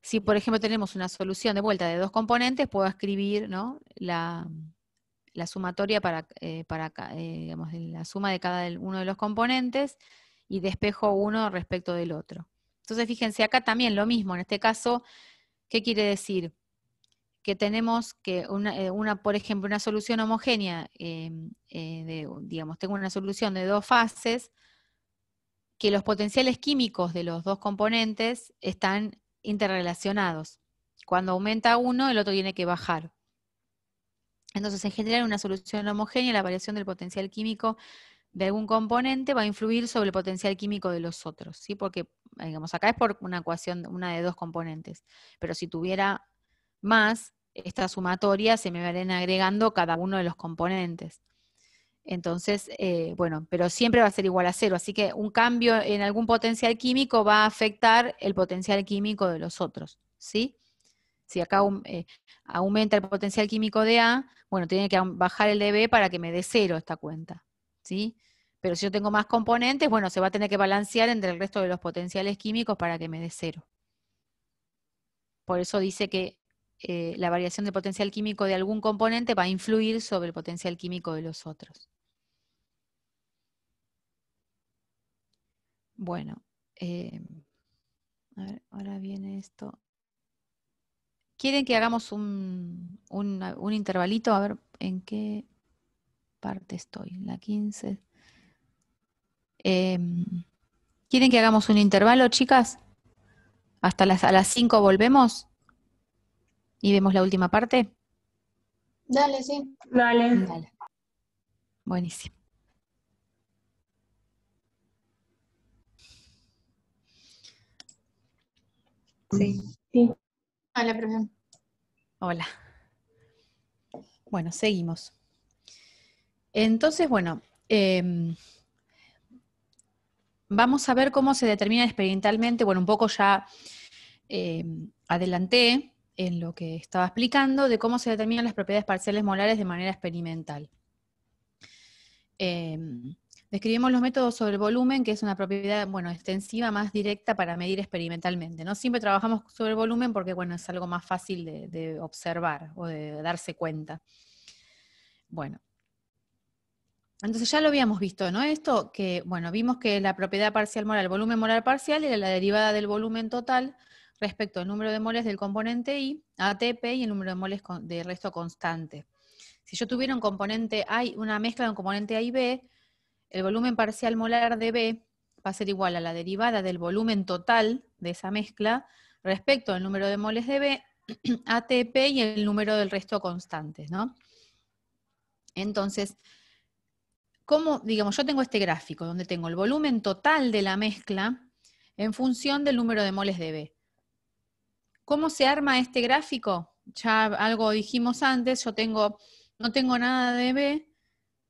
[SPEAKER 1] Si, por ejemplo, tenemos una solución de vuelta de dos componentes, puedo escribir ¿no? la, la sumatoria para, eh, para eh, la suma de cada uno de los componentes y despejo uno respecto del otro. Entonces, fíjense, acá también lo mismo, en este caso, ¿qué quiere decir? Que tenemos que, una, eh, por ejemplo, una solución homogénea, em, digamos, tengo una solución de dos fases, que los potenciales químicos de los dos componentes están interrelacionados. Cuando aumenta uno, el otro tiene que bajar. Entonces, en general, una solución homogénea, la variación del potencial químico de algún componente va a influir sobre el potencial químico de los otros, ¿sí? Porque, eh, digamos, acá es por una ecuación, una de dos componentes. Pero si tuviera más, esta sumatoria se me van agregando cada uno de los componentes. Entonces, eh, bueno, pero siempre va a ser igual a cero, así que un cambio en algún potencial químico va a afectar el potencial químico de los otros, ¿sí? si acá eh, aumenta el potencial químico de A, bueno, tiene que bajar el de B para que me dé cero esta cuenta, ¿sí? Pero si yo tengo más componentes, bueno, se va a tener que balancear entre el resto de los potenciales químicos para que me dé cero. Por eso dice que eh, la variación del potencial químico de algún componente va a influir sobre el potencial químico de los otros. Bueno, eh, ahora viene esto. ¿Quieren que hagamos un, un, intervalito? A ver, ¿en qué parte estoy? La 15. Em, ¿Quieren que hagamos un intervalo, chicas? Hasta las, a las 5 volvemos y vemos la última parte. Dale, sí. Dale. Dale. Buenísimo. Sí. sí. Hola, ah, Hola. Bueno, seguimos. Entonces, bueno, em, vamos a ver cómo se determina experimentalmente. Bueno, un poco ya em, adelanté en lo que estaba explicando de cómo se determinan las propiedades parciales molares de manera experimental. Em, Describimos los métodos sobre el volumen, que es una propiedad, bueno, extensiva más directa para medir experimentalmente. No siempre trabajamos sobre el volumen porque, bueno, es algo más fácil de, observar o de darse cuenta. Bueno. Entonces ya lo habíamos visto, ¿no? Esto que, bueno, vimos que la propiedad parcial moral, el volumen moral parcial era la derivada del volumen total respecto al número de moles del componente I, ATP, y el número de moles de resto constante. Si yo tuviera un componente A, una mezcla de un componente A y B, el volumen parcial molar de B va a ser igual a la derivada del volumen total de esa mezcla respecto al número de moles de B, ATP y el número del resto constantes, ¿no? Entonces, digamos, yo tengo este gráfico donde tengo el volumen total de la mezcla en función del número de moles de B. ¿Cómo se arma este gráfico? Ya algo dijimos antes, yo tengo, no tengo nada de B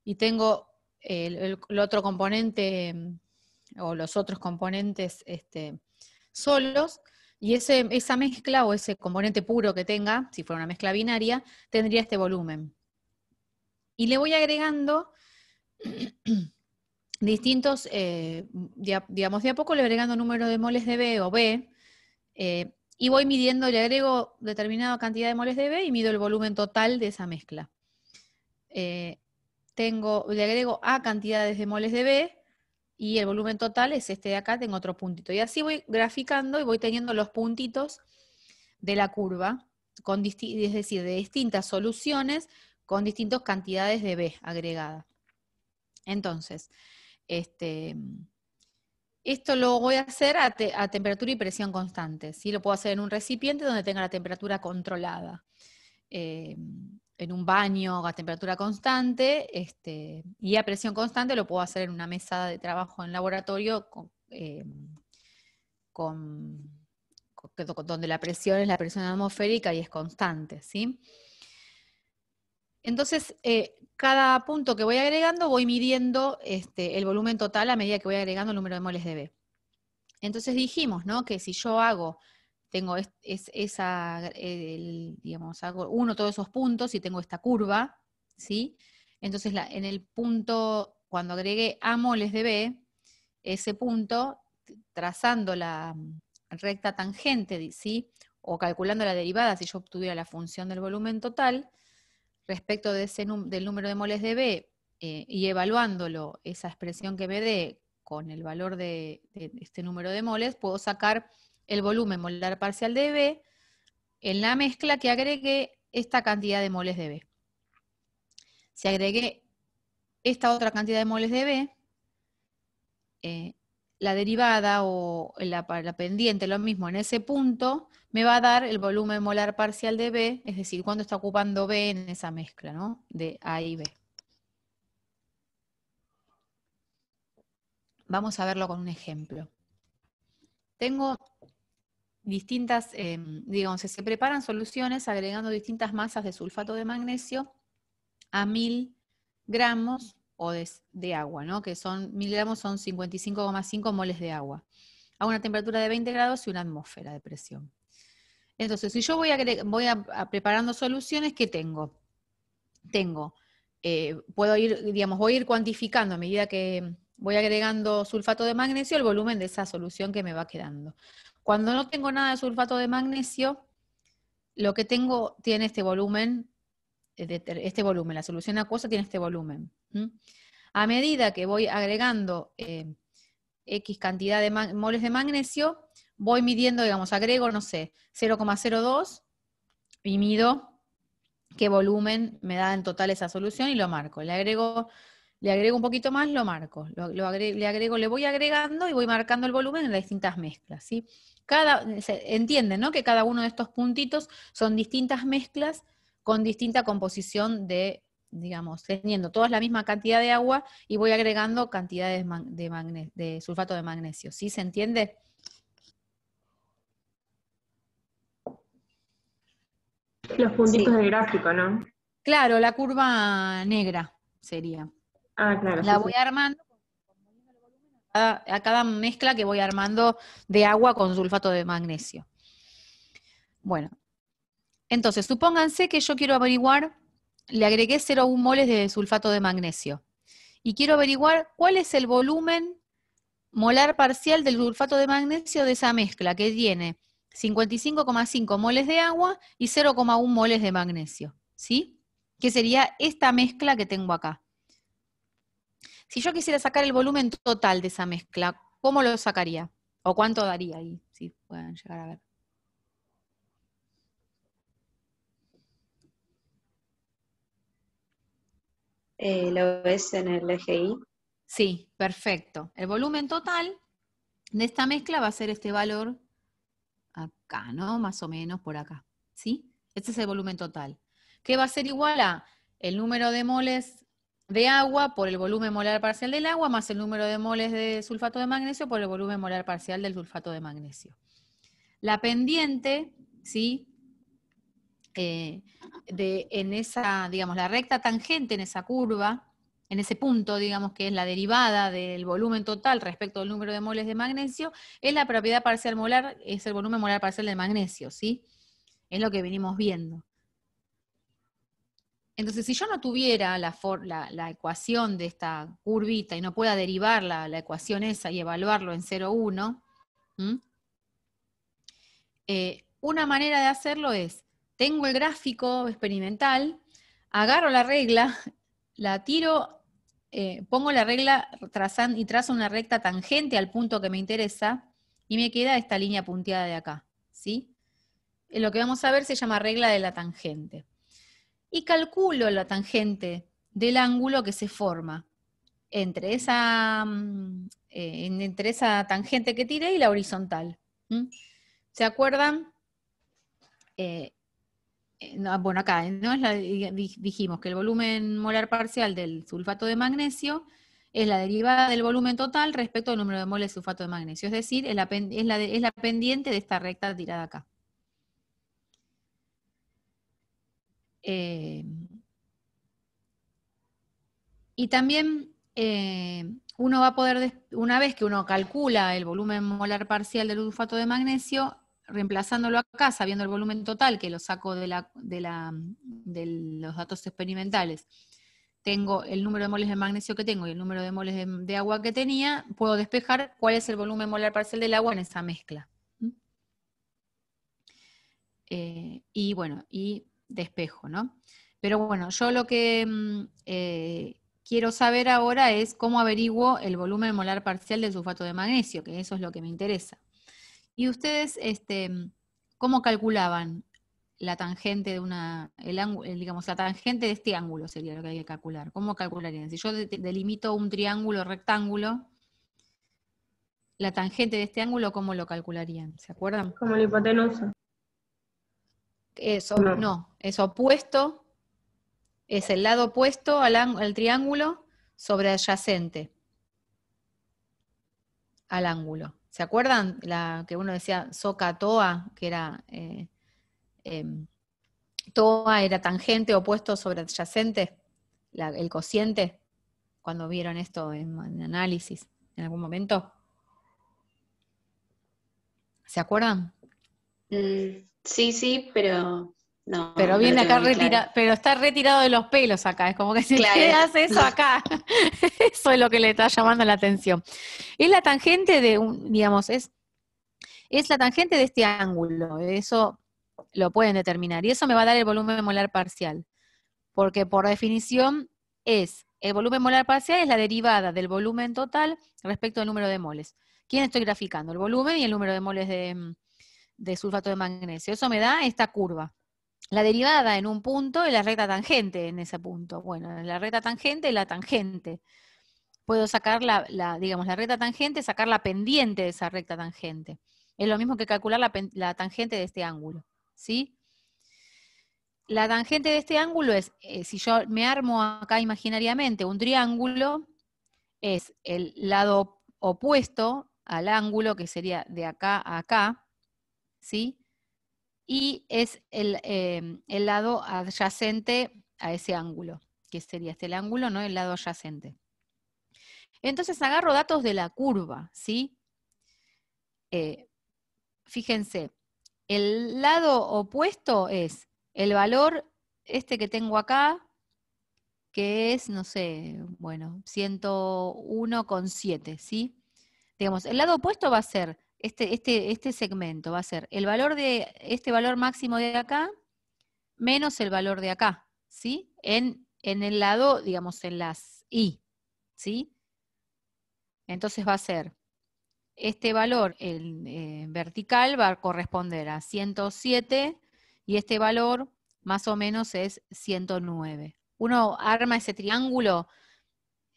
[SPEAKER 1] y tengo el, otro componente mm, o los otros componentes este, solos, y ese, esa mezcla o ese componente puro que tenga, si fuera una mezcla binaria, tendría este volumen. Y le voy agregando distintos, eh, digamos, de a poco le agregando número de moles de B o B, eh, y voy midiendo, le agrego determinada cantidad de moles de B y mido el volumen total de esa mezcla. Eh, le agrego A cantidades de moles de B y el volumen total es este de acá, tengo otro puntito. Y así voy graficando y voy teniendo los puntitos de la curva, con es decir, de distintas soluciones con distintas cantidades de B agregada. Entonces, este, esto lo voy a hacer a, temperatura y presión constante. Lo puedo hacer en un recipiente donde tenga la temperatura controlada. Eh, en un baño a temperatura constante este, y a presión constante, lo puedo hacer en una mesa de trabajo en laboratorio eh, donde la presión es la presión atmosférica y es constante. ¿sí? Entonces, eh, cada punto que voy agregando voy midiendo este, el volumen total a medida que voy agregando el número de moles de B. Entonces dijimos que si yo hago tengo esa, el, uno todos esos puntos y tengo esta curva, ¿sí? Entonces, la, en el punto, cuando agregué A moles de B, ese punto, trazando la mm, recta tangente, ¿sí? O calculando la derivada, si yo obtuviera la función del volumen total, respecto de ese del número de moles de B, eh, y evaluándolo, esa expresión que me dé con el valor de este número de moles, puedo sacar el volumen molar parcial de B en la mezcla que agregue esta cantidad de moles de B. Si agregué esta otra cantidad de moles de B, eh, la derivada o la, pendiente, lo mismo, en ese punto me va a dar el volumen molar parcial de B, es decir, cuando está ocupando B en esa mezcla, ¿no? De A y B. Vamos a verlo con un ejemplo. Tengo distintas, em, digamos, se preparan soluciones agregando distintas masas de sulfato de magnesio a mil gramos o de, agua, ¿no? que son 1000 gramos son 55,5 moles de agua, a una temperatura de 20 grados y una atmósfera de presión. Entonces, si yo voy, a, voy a, preparando soluciones, ¿qué tengo? Tengo, eh, puedo ir, digamos, voy a ir cuantificando a medida que voy agregando sulfato de magnesio el volumen de esa solución que me va quedando. Cuando no tengo nada de sulfato de magnesio, lo que tengo tiene este volumen, este volumen, la solución acuosa tiene este volumen. A medida que voy agregando eh, X cantidad de moles de magnesio, voy midiendo, digamos, agrego, no sé, 0,02 y mido qué volumen me da en total esa solución y lo marco. Le agrego le agrego un poquito más, lo marco, le agrego, le voy agregando y voy marcando el volumen en las distintas mezclas, ¿sí? Cada, entienden, ¿no? Que cada uno de estos puntitos son distintas mezclas con distinta composición de, digamos, teniendo todas la misma cantidad de agua y voy agregando cantidades de, sulfato de magnesio, ¿sí? ¿Se entiende? Los puntitos de del gráfico, ¿no? Claro, la curva negra sería. Ah, La voy armando a, cada mezcla que voy armando de agua con sulfato de magnesio. Bueno, entonces supónganse que yo quiero averiguar, le agregué 0,1 moles de sulfato de magnesio y quiero averiguar cuál es el volumen molar parcial del sulfato de magnesio de esa mezcla que tiene 55,5 moles de agua y 0,1 moles de magnesio, ¿sí? Que sería esta mezcla que tengo acá. Si yo quisiera sacar el volumen total de esa mezcla, ¿cómo lo sacaría? ¿O cuánto daría ahí? Si pueden llegar a ver. Eh, ¿Lo ves en el eje I? Sí, perfecto. El volumen total de esta mezcla va a ser este valor acá, ¿no? Más o menos por acá, ¿sí? Este es el volumen total. ¿Qué va a ser igual a el número de moles de agua por el volumen molar parcial del agua más el número de moles de sulfato de magnesio por el volumen molar parcial del sulfato de magnesio. La pendiente, ¿sí? Eh, de, en esa, digamos, la recta tangente en esa curva, en ese punto, digamos, que es la derivada del volumen total respecto al número de moles de magnesio, es la propiedad parcial molar, es el volumen molar parcial del magnesio, ¿sí? Es lo que venimos viendo. Entonces, si yo no tuviera la, ecuación de esta curvita y no pueda derivar la, ecuación esa y evaluarlo en 0,1, eh, una manera de hacerlo es, tengo el gráfico experimental, agarro la regla, la tiro, eh, pongo la regla y trazo una recta tangente al punto que me interesa y me queda esta línea punteada de acá. ¿sí? Eh, lo que vamos a ver se llama regla de la tangente y calculo la tangente del ángulo que se forma entre esa, mm, eh, entre esa tangente que tiré y la horizontal. ¿Se acuerdan? Eh, eh, bueno, acá dijimos que el volumen molar parcial del sulfato de magnesio es la derivada del volumen total respecto al número de moles de sulfato de magnesio, es decir, es la pendiente de esta recta tirada acá. Eh, y también eh, uno va a poder, una vez que uno calcula el volumen molar parcial del sulfato de magnesio, reemplazándolo acá, sabiendo el volumen total que lo saco de, los datos experimentales, tengo el número de moles de magnesio que tengo y el número de moles de, agua que tenía, puedo despejar cuál es el volumen molar parcial del agua en esa mezcla. Eh, y bueno, y ¿no? Pero bueno, yo lo que mm, eh, quiero saber ahora es cómo averiguo el volumen molar parcial del sulfato de magnesio, que eso es lo que me interesa. Y ustedes, este, ¿cómo calculaban la tangente de una, el, digamos, la tangente de este ángulo sería lo que hay que calcular? ¿Cómo calcularían? Si yo delimito un triángulo rectángulo, la tangente de este ángulo, ¿cómo lo calcularían? ¿Se acuerdan? Como el hipotenusa eso no. es opuesto, es el lado opuesto al, al triángulo adyacente al ángulo. ¿Se acuerdan la que uno decía soca toa, que era eh, em, toa era tangente opuesto sobre la, el cociente? Cuando vieron esto en, análisis, en algún momento. ¿Se acuerdan? Mm. Sí, sí, pero no. Pero viene acá retirado, pero está retirado de los pelos acá, es como que se hace eso acá. eso es lo que le está llamando la atención. Es la tangente de un, digamos, es, es la tangente de este ángulo, eso lo pueden determinar. Y eso me va a dar el volumen molar parcial, porque por definición es, el volumen molar parcial es la derivada del volumen total respecto al número de moles. ¿Quién estoy graficando? El volumen y el número de moles de, de sulfato de magnesio. Eso me da esta curva. La derivada en un punto es la recta tangente en ese punto. Bueno, la recta tangente la tangente. Puedo sacar la, digamos, la recta tangente, sacar la pendiente de esa recta tangente. Es lo mismo que calcular la, tangente de este ángulo. ¿Sí? la tangente de este ángulo es, eh, si yo me armo acá imaginariamente un triángulo, es el lado opuesto al ángulo que sería de acá a acá, ¿sí? Y es eh, el, lado adyacente a ese ángulo, que sería este el ángulo, ¿no? El lado adyacente. Entonces agarro datos de la curva, ¿sí? Eh, fíjense, el lado opuesto es el valor, este que tengo acá, que es, no sé, bueno, 101,7, ¿sí? Digamos, el lado opuesto va a ser este, este, este, segmento va a ser el valor de este valor máximo de acá menos el valor de acá, ¿sí? En, el lado, digamos, en las i, ¿sí? Entonces va a ser este valor el, eh, vertical va a corresponder a 107 y este valor más o menos es 109. Uno arma ese triángulo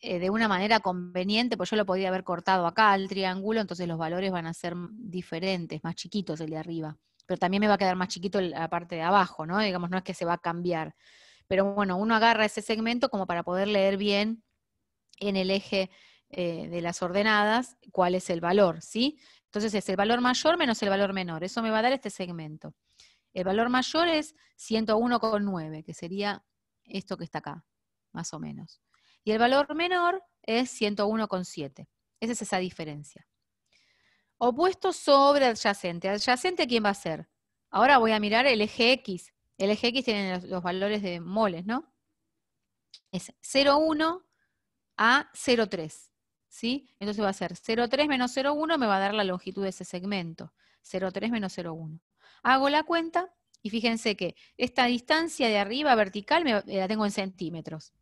[SPEAKER 1] eh, de una manera conveniente, pues yo lo podía haber cortado acá al triángulo, entonces los valores van a ser diferentes, más chiquitos el de arriba. Pero también me va a quedar más chiquito la parte de abajo, ¿no? Digamos, no es que se va a cambiar. Pero bueno, uno agarra ese segmento como para poder leer bien en el eje eh, de las ordenadas cuál es el valor, ¿sí? Entonces es el valor mayor menos el valor menor. Eso me va a dar este segmento. El valor mayor es 101,9, que sería esto que está acá, más o menos y el valor menor es 101,7. Esa es esa diferencia. Opuesto sobre adyacente. ¿Adyacente quién va a ser? Ahora voy a mirar el eje X. El eje X tiene los, valores de moles, ¿no? Es 0,1 a 0,3. ¿Sí? Entonces va a ser 0,3 menos 0,1 me va a dar la longitud de ese segmento. 0,3 menos 0,1. Hago la cuenta y fíjense que esta distancia de arriba vertical eh, la tengo en centímetros.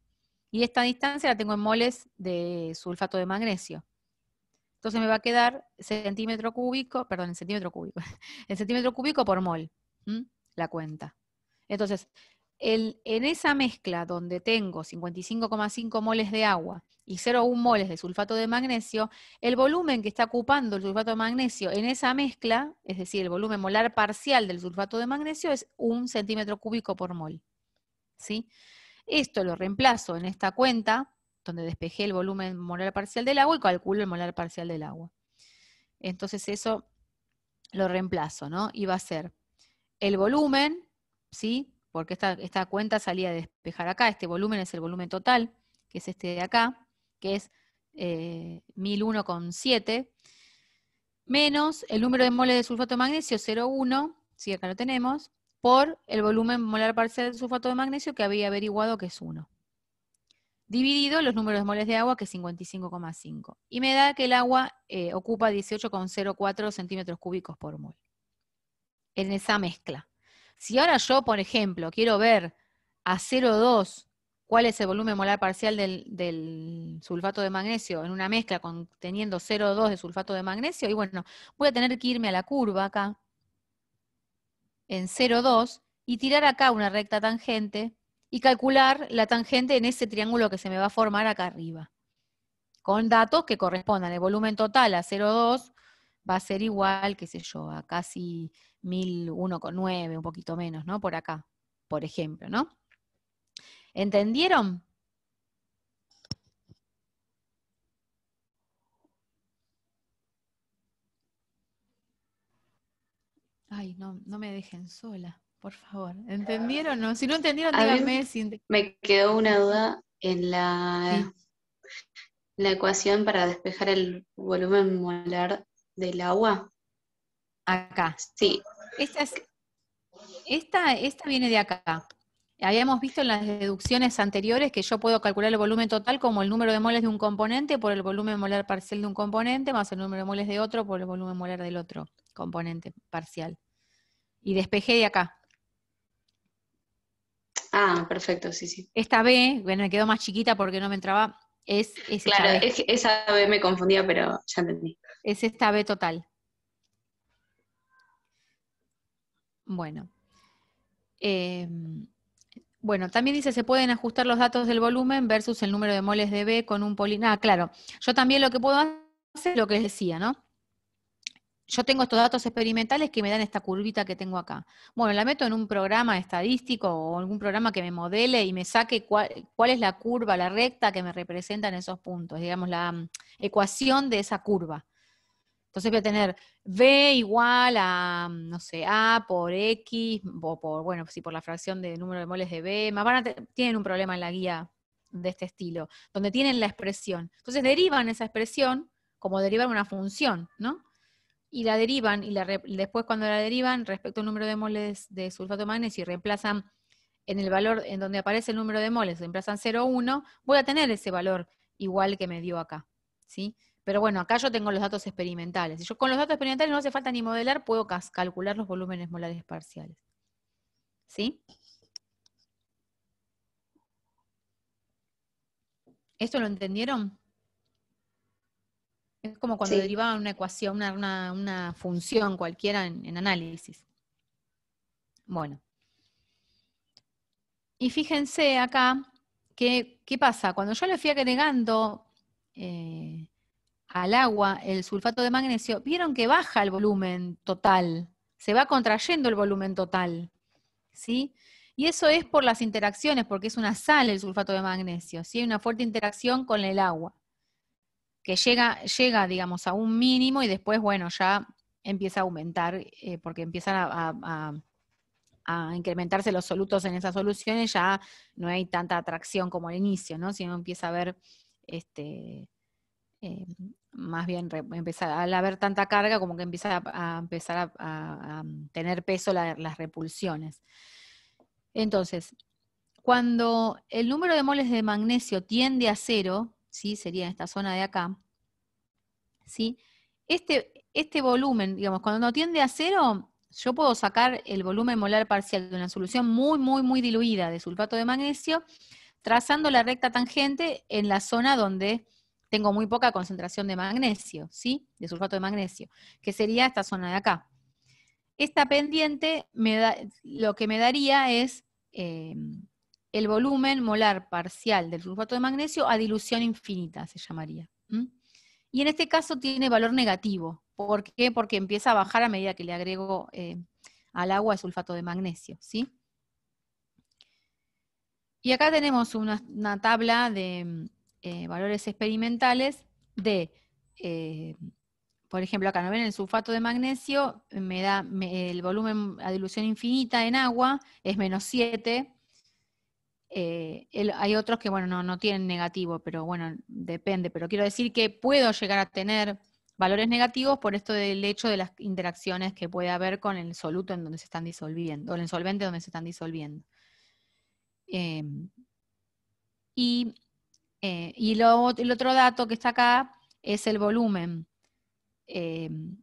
[SPEAKER 1] Y esta distancia la tengo en moles de sulfato de magnesio. Entonces me va a quedar centímetro cúbico, perdón, en centímetro cúbico, el centímetro cúbico por mol, la cuenta. Entonces, el, en esa mezcla donde tengo 55,5 moles de agua y 0,1 moles de sulfato de magnesio, el volumen que está ocupando el sulfato de magnesio en esa mezcla, es decir, el volumen molar parcial del sulfato de magnesio es un centímetro cúbico por mol. ¿Sí? Esto lo reemplazo en esta cuenta, donde despejé el volumen molar parcial del agua y calculo el molar parcial del agua. Entonces eso lo reemplazo, ¿no? Y va a ser el volumen, ¿sí? Porque esta, cuenta salía de despejar acá, este volumen es el volumen total, que es este de acá, que es 1001,7, eh, menos el número de moles de sulfato de magnesio, 0,1, ¿sí? Acá lo tenemos, por el volumen molar parcial del sulfato de magnesio que había averiguado que es 1. Dividido los números de moles de agua que es 55,5. Y me da que el agua eh, ocupa 18,04 centímetros cúbicos por mol. En esa mezcla. Si ahora yo, por ejemplo, quiero ver a 0,2 cuál es el volumen molar parcial del, del, sulfato de magnesio en una mezcla conteniendo 0,2 de sulfato de magnesio, y bueno, voy a tener que irme a la curva acá en 0,2 y tirar acá una recta tangente y calcular la tangente en ese triángulo que se me va a formar acá arriba. Con datos que correspondan. El volumen total a 0,2 va a ser igual, qué sé yo, a casi 1001,9, un poquito menos, ¿no? Por acá, por ejemplo, ¿no? ¿Entendieron? Ay, no, no me dejen sola, por favor. ¿Entendieron? o No, si no entendieron, díganme. Me quedó una duda en la, la ecuación para despejar el volumen molar del agua. Acá. Sí. esta, esta viene de acá. Habíamos visto en las deducciones anteriores que yo puedo calcular el volumen total como el número de moles de un componente por el volumen molar parcial de un componente más el número de moles de otro por el volumen molar del otro componente parcial. Y despejé de acá. Ah, perfecto, sí, sí. Esta B, bueno, me quedó más chiquita porque no me entraba, es, es Claro, B. esa B me confundía, pero ya entendí. Es esta B total. Bueno. Em, bueno, también dice, se pueden ajustar los datos del volumen versus el número de moles de B con un polinomio. Ah, claro. Yo también lo que puedo hacer es lo que decía, ¿no? yo tengo estos datos experimentales que me dan esta curvita que tengo acá. Bueno, la meto en un programa estadístico o algún programa que me modele y me saque cuál, es la curva, la recta que me representan esos puntos, digamos, la mm, ecuación de esa curva. Entonces voy a tener B igual a, mm, no sé, A por X, o por, bueno, si por la fracción de número de moles de B, tienen un problema en la guía de este estilo, donde tienen la expresión. Entonces derivan esa expresión como derivan una función, ¿no? y la derivan, y la después cuando la derivan respecto al número de moles de sulfato de magnesio y reemplazan en el valor en donde aparece el número de moles, reemplazan 0,1, voy a tener ese valor igual que me dio acá. ¿sí? Pero bueno, acá yo tengo los datos experimentales. Y yo con los datos experimentales no hace falta ni modelar, puedo calcular los volúmenes molares parciales. ¿Sí? ¿Esto lo entendieron? Es como cuando derivaba una ecuación, una, función cualquiera en, análisis. Bueno. Y fíjense acá que, qué pasa. Cuando yo le fui agregando eh, al agua el sulfato de magnesio, vieron que baja el volumen total, se va contrayendo el volumen total. ¿Sí? Y eso es por las interacciones, porque es una sal el sulfato de magnesio, Hay una fuerte interacción con el agua que llega, llega, digamos, a un mínimo y después, bueno, ya empieza a aumentar eh, porque empiezan a, incrementarse los solutos en esas soluciones, ya no hay tanta atracción como al inicio, ¿no? Sino empieza a haber, este, eh, más bien, empieza, al haber tanta carga, como que empieza a, empezar a, tener peso las repulsiones. Entonces, cuando el número de moles de magnesio tiende a cero, ¿sí? Sería en esta zona de acá, ¿sí? Este, este volumen, digamos, cuando no tiende a cero, yo puedo sacar el volumen molar parcial de una solución muy, muy, muy diluida de sulfato de magnesio, trazando la recta tangente en la zona donde tengo muy poca concentración de magnesio, ¿sí? De sulfato de magnesio, que sería esta zona de acá. Esta pendiente me da, lo que me daría es eh, el volumen molar parcial del sulfato de magnesio a dilución infinita, se llamaría. Y en este caso tiene valor negativo. ¿Por qué? Porque empieza a bajar a medida que le agrego eh, al agua el sulfato de magnesio. ¿sí? Y acá tenemos una, tabla de eh, valores experimentales de, eh, por ejemplo, acá no ven el sulfato de magnesio, me da el volumen a dilución infinita en agua, es menos 7, eh, hay otros que, bueno, no, tienen negativo, pero bueno, depende. Pero quiero decir que puedo llegar a tener valores negativos por esto del hecho de las interacciones que puede haber con el soluto en donde se están disolviendo, o el solvente donde se están disolviendo. Em, y, eh, el otro dato que está acá es el volumen em,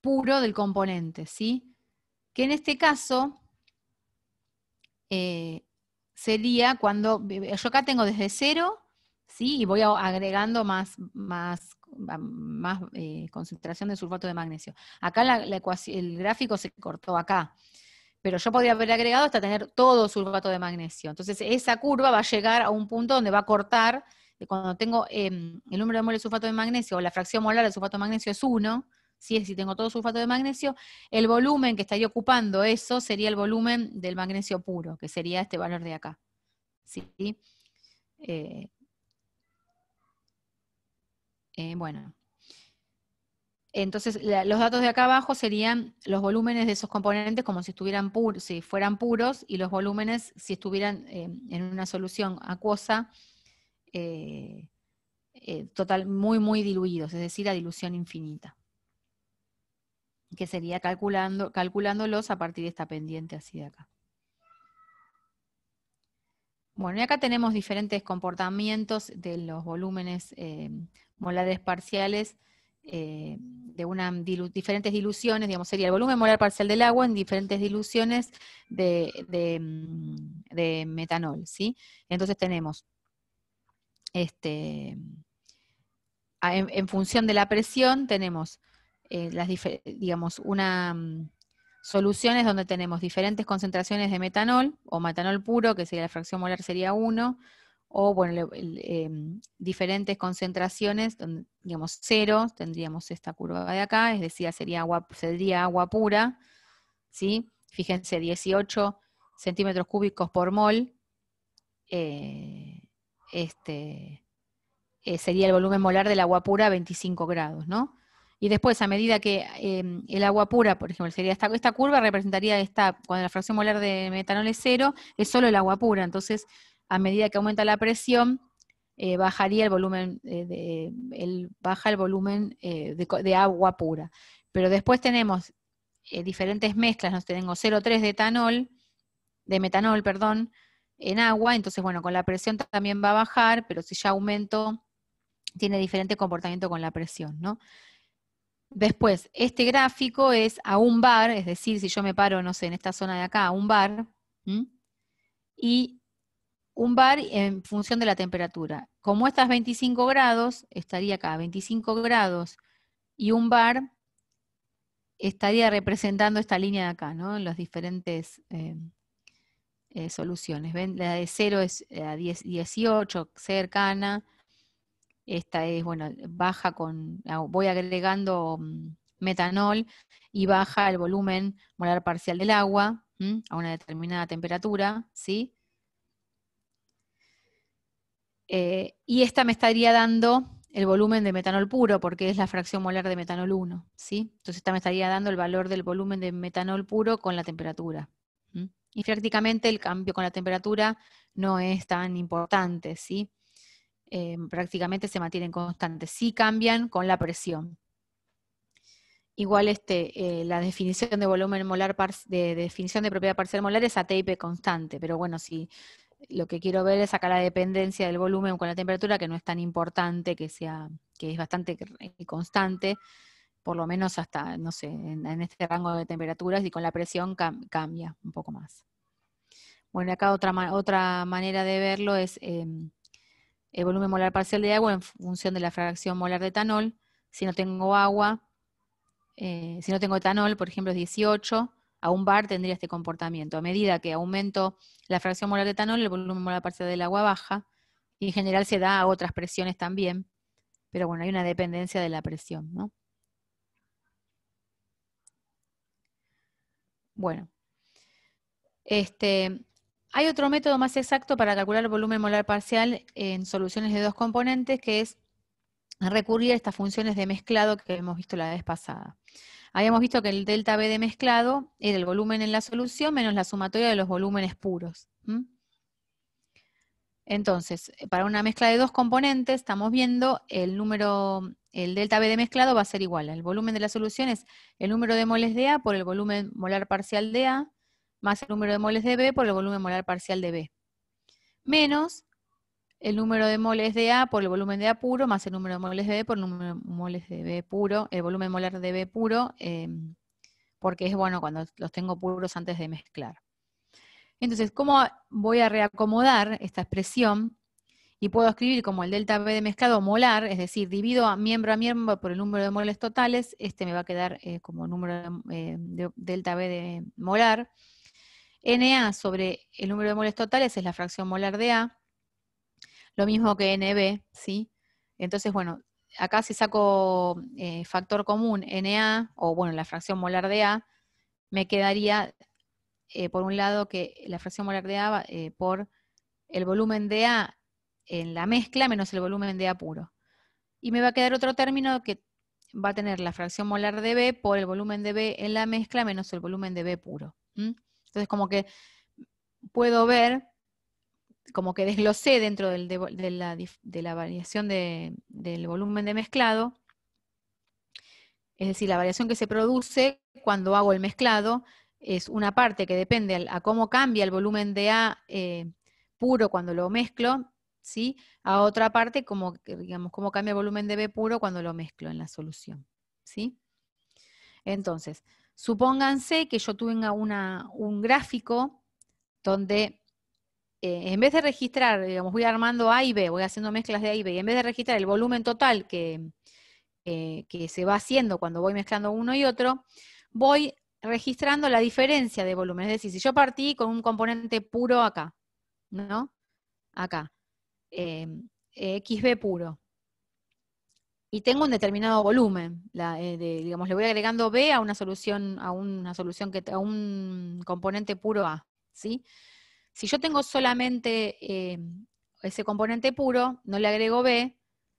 [SPEAKER 1] puro del componente, ¿sí? Que en este caso eh, sería cuando eh, eh, yo acá tengo desde cero, ¿sí? Y voy agregando más, más, más eh, concentración de sulfato de magnesio. Acá el gráfico se cortó acá, pero yo podría haber agregado hasta tener todo sulfato de magnesio. Entonces esa curva va a llegar a un punto donde va a cortar, cuando tengo em, el número de moles de sulfato de magnesio o la fracción molar de sulfato de magnesio es 1, si, tengo todo sulfato de magnesio, el volumen que estaría ocupando eso sería el volumen del magnesio puro, que sería este valor de acá. ¿Sí? Eh, eh, bueno. Entonces, los datos de acá abajo serían los volúmenes de esos componentes como si, estuvieran puros, si fueran puros y los volúmenes si estuvieran eh, en una solución acuosa total, muy, muy diluidos, es decir, a dilución infinita que sería calculando, calculándolos a partir de esta pendiente así de acá. Bueno, y acá tenemos diferentes comportamientos de los volúmenes eh, molares parciales eh, de una, diferentes diluciones, digamos, sería el volumen molar parcial del agua en diferentes diluciones de, mm, metanol, ¿sí? Entonces tenemos, este, en función de la presión, tenemos eh, las digamos, una mm, solución es donde tenemos diferentes concentraciones de metanol o metanol puro, que sería la fracción molar sería 1, o bueno, em, diferentes concentraciones, digamos, 0, tendríamos esta curva de acá, es decir, sería agua, sería agua pura, ¿sí? Fíjense, 18 centímetros cúbicos por mol, eh, este, eh, sería el volumen molar del agua pura a 25 grados, ¿no? Y después, a medida que em, el agua pura, por ejemplo, sería esta, esta curva representaría esta, cuando la fracción molar de metanol es cero, es solo el agua pura. Entonces, a medida que aumenta la presión, eh, bajaría el volumen, eh, de, baja el volumen eh, de, agua pura. Pero después tenemos diferentes mezclas, nos tenemos 0,3 de etanol, de metanol, perdón, en agua, entonces bueno, con la presión también va a bajar, pero si ya aumento, tiene diferente comportamiento con la presión, ¿no? Después, este gráfico es a un bar, es decir, si yo me paro, no sé, en esta zona de acá, a un bar, y un bar en función de la temperatura. Como estas 25 grados, estaría acá, 25 grados, y un bar estaría representando esta línea de acá, ¿no? Las diferentes em, eh, soluciones. ¿Ven? La de 0 es eh, a 18, cercana, esta es, bueno, baja con, ah, voy agregando mm, metanol y baja el volumen molar parcial del agua a una determinada temperatura, ¿sí? Eh, y esta me estaría dando el volumen de metanol puro, porque es la fracción molar de metanol 1, ¿sí? Entonces esta me estaría dando el valor del volumen de metanol puro con la temperatura. Y prácticamente el cambio con la temperatura no es tan importante, ¿sí? Eh, prácticamente se mantienen constantes, sí cambian con la presión. Igual este, eh, la definición de volumen molar, de, definición de propiedad parcial molar es ATIP constante, pero bueno, si lo que quiero ver es acá la dependencia del volumen con la temperatura, que no es tan importante, que, sea, que es bastante eh, constante, por lo menos hasta, no sé, en, este rango de temperaturas y con la presión cambia un poco más. Bueno, acá otra, otra manera de verlo es... Em, el volumen molar parcial de agua en función de la fracción molar de etanol. Si no tengo agua, eh, si no tengo etanol, por ejemplo, es 18, a un bar tendría este comportamiento. A medida que aumento la fracción molar de etanol, el volumen molar parcial del agua baja, y en general se da a otras presiones también, pero bueno, hay una dependencia de la presión, ¿no? Bueno, este, hay otro método más exacto para calcular el volumen molar parcial en soluciones de dos componentes, que es recurrir a estas funciones de mezclado que hemos visto la vez pasada. Habíamos visto que el delta B de mezclado era el volumen en la solución menos la sumatoria de los volúmenes puros. Entonces, para una mezcla de dos componentes, estamos viendo el número, el delta B de mezclado va a ser igual. al volumen de la solución es el número de moles de A por el volumen molar parcial de A, más el número de moles de B por el volumen molar parcial de B, menos el número de moles de A por el volumen de A puro, más el número de moles de B por el número moles de B puro, el volumen molar de B puro, em, porque es bueno cuando los tengo puros antes de mezclar. Entonces, ¿cómo voy a reacomodar esta expresión? Y puedo escribir como el delta B de mezclado molar, es decir, divido a miembro a miembro por el número de moles totales, este me va a quedar eh, como número eh, de delta B de molar, NA sobre el número de moles totales es la fracción molar de A, lo mismo que NB, ¿sí? Entonces, bueno, acá si saco eh, factor común NA, o bueno, la fracción molar de A, me quedaría, eh, por un lado, que la fracción molar de A eh, por el volumen de A en la mezcla menos el volumen de A puro. Y me va a quedar otro término que va a tener la fracción molar de B por el volumen de B en la mezcla menos el volumen de B puro. Entonces, como que puedo ver, como que desglosé dentro de, la, variación del volumen de mezclado, es decir, la variación que se produce cuando hago el mezclado es una parte que depende a, cómo cambia el volumen de A eh, puro cuando lo mezclo, ¿sí? A otra parte, como, digamos, cómo cambia el volumen de B puro cuando lo mezclo en la solución, ¿sí? Entonces, Supónganse que yo tenga un gráfico donde eh, en vez de registrar, digamos, voy armando A y B, voy haciendo mezclas de A y B, y en vez de registrar el volumen total que, eh, que se va haciendo cuando voy mezclando uno y otro, voy registrando la diferencia de volumen. Es decir, si yo partí con un componente puro acá, ¿no? Acá, eh, XB puro y tengo un determinado volumen. Eh, digamos, le voy agregando B a una solución, a una solución que un componente puro A. ¿sí? Si yo tengo solamente eh, ese componente puro, no le agrego B,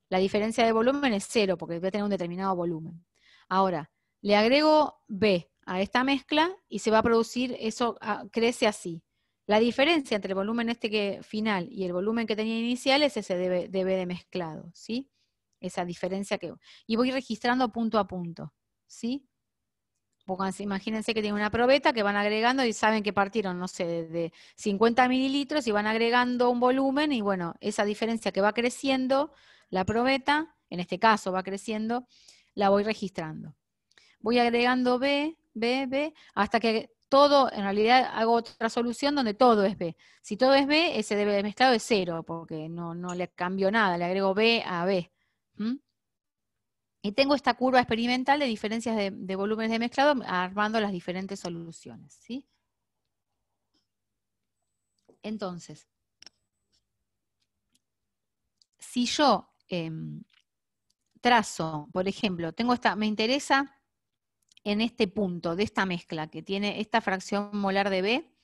[SPEAKER 1] la diferencia de volumen es cero, porque voy a tener un determinado volumen. Ahora, le agrego B a esta mezcla y se va a producir, eso ah, crece así. La diferencia entre el volumen este que final y el volumen que tenía inicial es ese de de, de mezclado, ¿sí? esa diferencia que... Y voy registrando punto a punto, ¿sí? imagínense que tienen una probeta que van agregando y saben que partieron, no sé, de 50 mililitros y van agregando un volumen y bueno, esa diferencia que va creciendo, la probeta, en este caso va creciendo, la voy registrando. Voy agregando B, B, B, hasta que todo, en realidad hago otra solución donde todo es B. Si todo es B, ese debe de mezclado es cero, porque no, no le cambio nada, le agrego B a B. ¿Mm? Y tengo esta curva experimental de diferencias de, volúmenes de mezclado armando las diferentes soluciones. ¿sí? Entonces, si yo em, trazo, por ejemplo, tengo me interesa en este punto de esta mezcla que tiene esta fracción molar de B,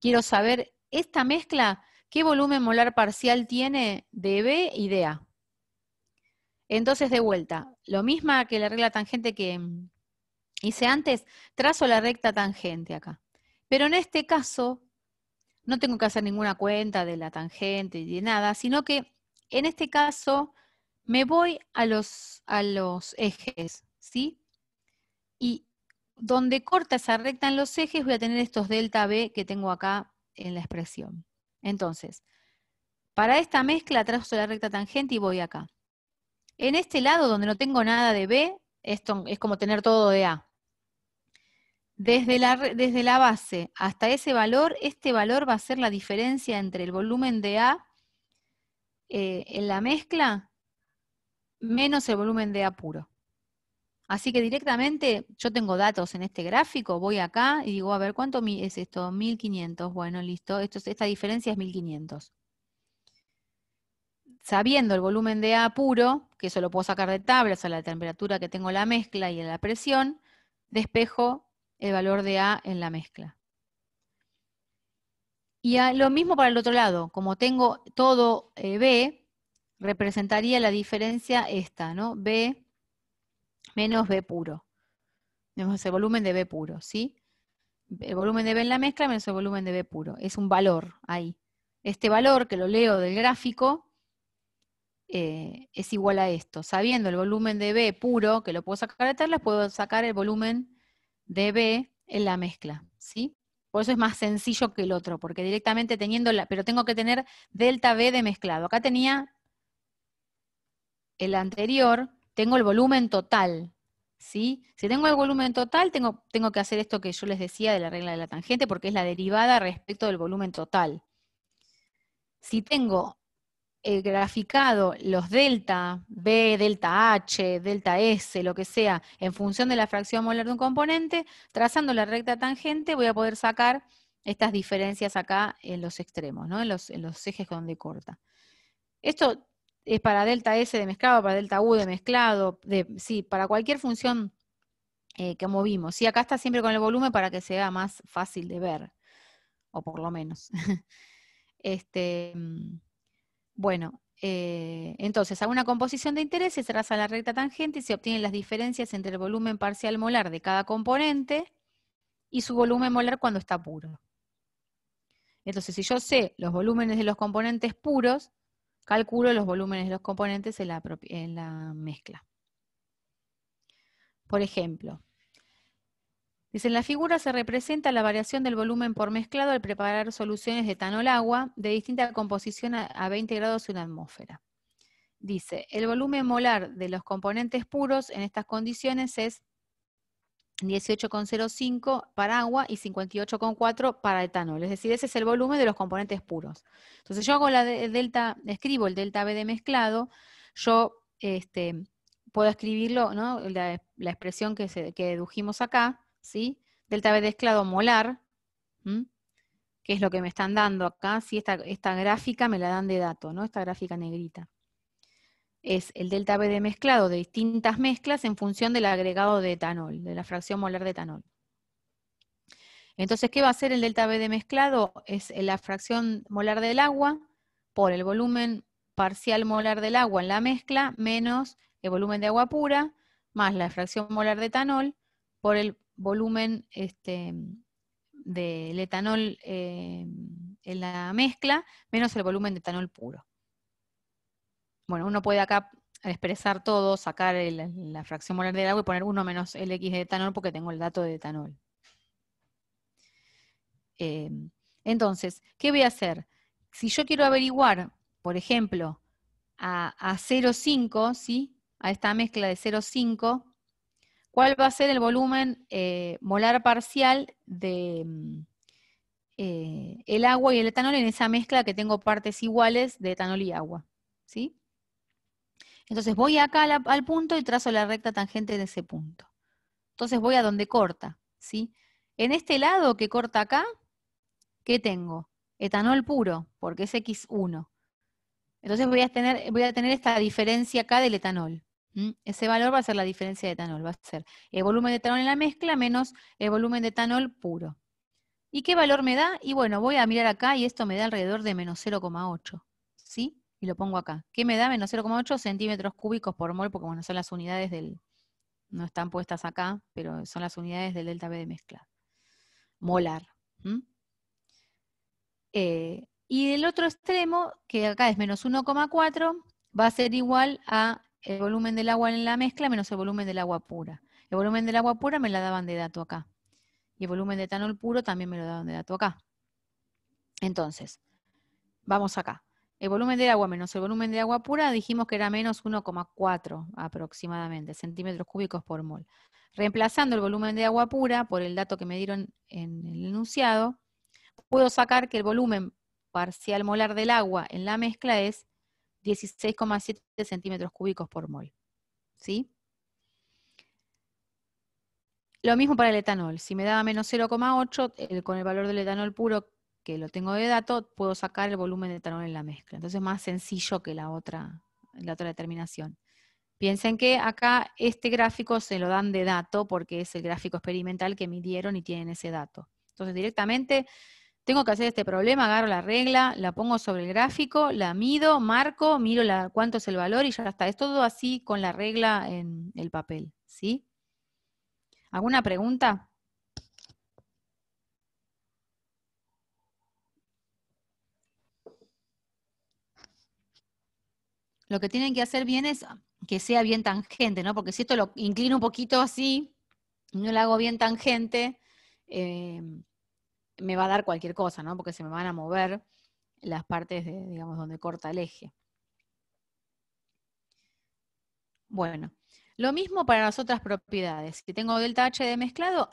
[SPEAKER 1] quiero saber esta mezcla, qué volumen molar parcial tiene de B y de A. Entonces, de vuelta, lo misma que la regla tangente que mm, hice antes, trazo la recta tangente acá. Pero en este caso, no tengo que hacer ninguna cuenta de la tangente y de nada, sino que en este caso me voy a los, a los ejes, ¿sí? Y donde corta esa recta en los ejes voy a tener estos delta B que tengo acá en la expresión. Entonces, para esta mezcla trazo la recta tangente y voy acá. En este lado donde no tengo nada de B, esto es como tener todo de A. Desde la, desde la base hasta ese valor, este valor va a ser la diferencia entre el volumen de A eh, en la mezcla menos el volumen de A puro. Así que directamente yo tengo datos en este gráfico, voy acá y digo, a ver, ¿cuánto es esto? 1500. Bueno, listo. Esto, esta diferencia es 1500 sabiendo el volumen de A puro, que eso lo puedo sacar de tablas a la temperatura que tengo la mezcla y a la presión, despejo el valor de A en la mezcla. Y lo mismo para el otro lado, como tengo todo eh, B, representaría la diferencia esta, ¿no? B menos B puro. Tenemos el volumen de B puro, ¿sí? El volumen de B en la mezcla menos el volumen de B puro. Es un valor ahí. Este valor que lo leo del gráfico eh, es igual a esto. Sabiendo el volumen de B puro, que lo puedo sacar de tabla, puedo sacar el volumen de B en la mezcla, ¿sí? Por eso es más sencillo que el otro, porque directamente teniendo la, pero tengo que tener delta B de mezclado. Acá tenía el anterior, tengo el volumen total, ¿sí? Si tengo el volumen total, tengo, tengo que hacer esto que yo les decía de la regla de la tangente, porque es la derivada respecto del volumen total. Si tengo eh, graficado los delta, B, delta H, delta S, lo que sea, en función de la fracción molar de un componente, trazando la recta tangente voy a poder sacar estas diferencias acá en los extremos, ¿no? en, los, en los ejes donde corta. Esto es para delta S de mezclado, para delta U de mezclado, de, sí, para cualquier función eh, que movimos. Sí, acá está siempre con el volumen para que sea más fácil de ver, o por lo menos. este... Mm, bueno, eh, entonces, a una composición de interés se traza la recta tangente y se obtienen las diferencias entre el volumen parcial molar de cada componente y su volumen molar cuando está puro. Entonces, si yo sé los volúmenes de los componentes puros, calculo los volúmenes de los componentes en la mezcla. Por ejemplo, Dice, en la figura se representa la variación del volumen por mezclado al preparar soluciones de etanol-agua de distinta composición a 20 grados en una atmósfera. Dice, el volumen molar de los componentes puros en estas condiciones es 18,05 para agua y 58,4 para etanol. Es decir, ese es el volumen de los componentes puros. Entonces yo hago la delta, escribo el delta B de mezclado, yo este, puedo escribirlo, ¿no? la, expresión que, que dedujimos acá, ¿sí? Delta B de mezclado molar, que es lo que me están dando acá, si esta, esta gráfica me la dan de dato, ¿no? Esta gráfica negrita. Es el delta B de mezclado de distintas mezclas en función del agregado de etanol, de la fracción molar de etanol. Entonces, ¿qué va a ser el delta B de mezclado? Es la fracción molar del agua por el volumen parcial molar del agua en la mezcla menos el volumen de agua pura más la fracción molar de etanol por el volumen este, del etanol eh, en la mezcla menos el volumen de etanol puro. Bueno, uno puede acá expresar todo, sacar la fracción molar del agua y poner 1 menos el X de etanol porque tengo el dato de etanol. Eh, entonces, ¿qué voy a hacer? Si yo quiero averiguar, por ejemplo, a, 0,5, ¿sí? a esta mezcla de 0,5, cuál va a ser el volumen eh, molar parcial de mm, eh, el agua y el etanol en esa mezcla que tengo partes iguales de etanol y agua. ¿sí? Entonces voy acá al, punto y trazo la recta tangente de ese punto. Entonces voy a donde corta. ¿sí? En este lado que corta acá, ¿qué tengo? Etanol puro, porque es X1. Entonces voy a tener, voy a tener esta diferencia acá del etanol. Ese valor va a ser la diferencia de etanol, va a ser el volumen de etanol en la mezcla menos el volumen de etanol puro. ¿Y qué valor me da? Y bueno, voy a mirar acá y esto me da alrededor de menos 0,8. ¿Sí? Y lo pongo acá. ¿Qué me da? Menos 0,8 centímetros cúbicos por mol, porque bueno, son las unidades del... No están puestas acá, pero son las unidades del delta B de mezcla. Molar. Eh, y el otro extremo, que acá es menos 1,4, va a ser igual a el volumen del agua en la mezcla menos el volumen del agua pura. El volumen del agua pura me la daban de dato acá. Y el volumen de etanol puro también me lo daban de dato acá. Entonces, vamos acá. El volumen del agua menos el volumen de agua pura dijimos que era menos 1,4 aproximadamente, centímetros cúbicos por mol. Reemplazando el volumen de agua pura por el dato que me dieron en el enunciado, puedo sacar que el volumen parcial molar del agua en la mezcla es 16,7 centímetros cúbicos por mol. ¿Sí? Lo mismo para el etanol. Si me daba menos 0,8, con el valor del etanol puro que lo tengo de dato, puedo sacar el volumen de etanol en la mezcla. Entonces es más sencillo que la otra, la otra determinación. Piensen que acá este gráfico se lo dan de dato porque es el gráfico experimental que midieron y tienen ese dato. Entonces directamente tengo que hacer este problema, agarro la regla, la pongo sobre el gráfico, la mido, marco, miro cuánto es el valor y ya está. Es todo así con la regla en el papel, ¿sí? ¿Alguna pregunta? Lo que tienen que hacer bien es que sea bien tangente, ¿no? Porque si esto lo inclino un poquito así, no lo hago bien tangente, eh, me va a dar cualquier cosa, ¿no? Porque se me van a mover las partes, de, digamos, donde corta el eje. Bueno, lo mismo para las otras propiedades. Si tengo delta H de mezclado,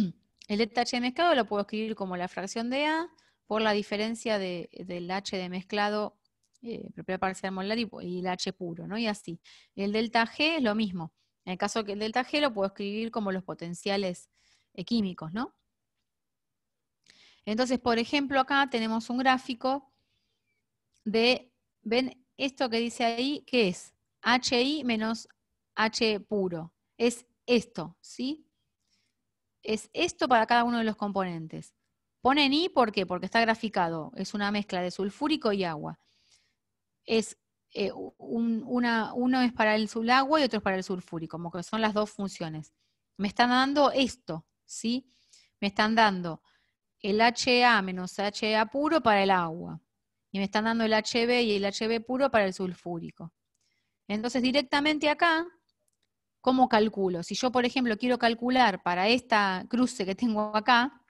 [SPEAKER 1] el delta H de mezclado lo puedo escribir como la fracción de A por la diferencia del H de mezclado, eh, propiedad parcial molar y, el H puro, ¿no? Y así. El delta G es lo mismo. En el caso que el delta G lo puedo escribir como los potenciales eh, químicos, ¿no? Entonces, por ejemplo, acá tenemos un gráfico de, ven esto que dice ahí, que es? HI menos H puro. Es esto, ¿sí? Es esto para cada uno de los componentes. Ponen I, ¿por qué? Porque está graficado. Es una mezcla de sulfúrico y agua. Es eh, una, uno es para el agua y otro es para el sulfúrico, como que son las dos funciones. Me están dando esto, ¿sí? Me están dando el HA menos HA puro para el agua. Y me están dando el HB y el HB puro para el sulfúrico. Entonces, directamente acá, ¿cómo calculo? Si yo, por ejemplo, quiero calcular para esta cruce que tengo acá,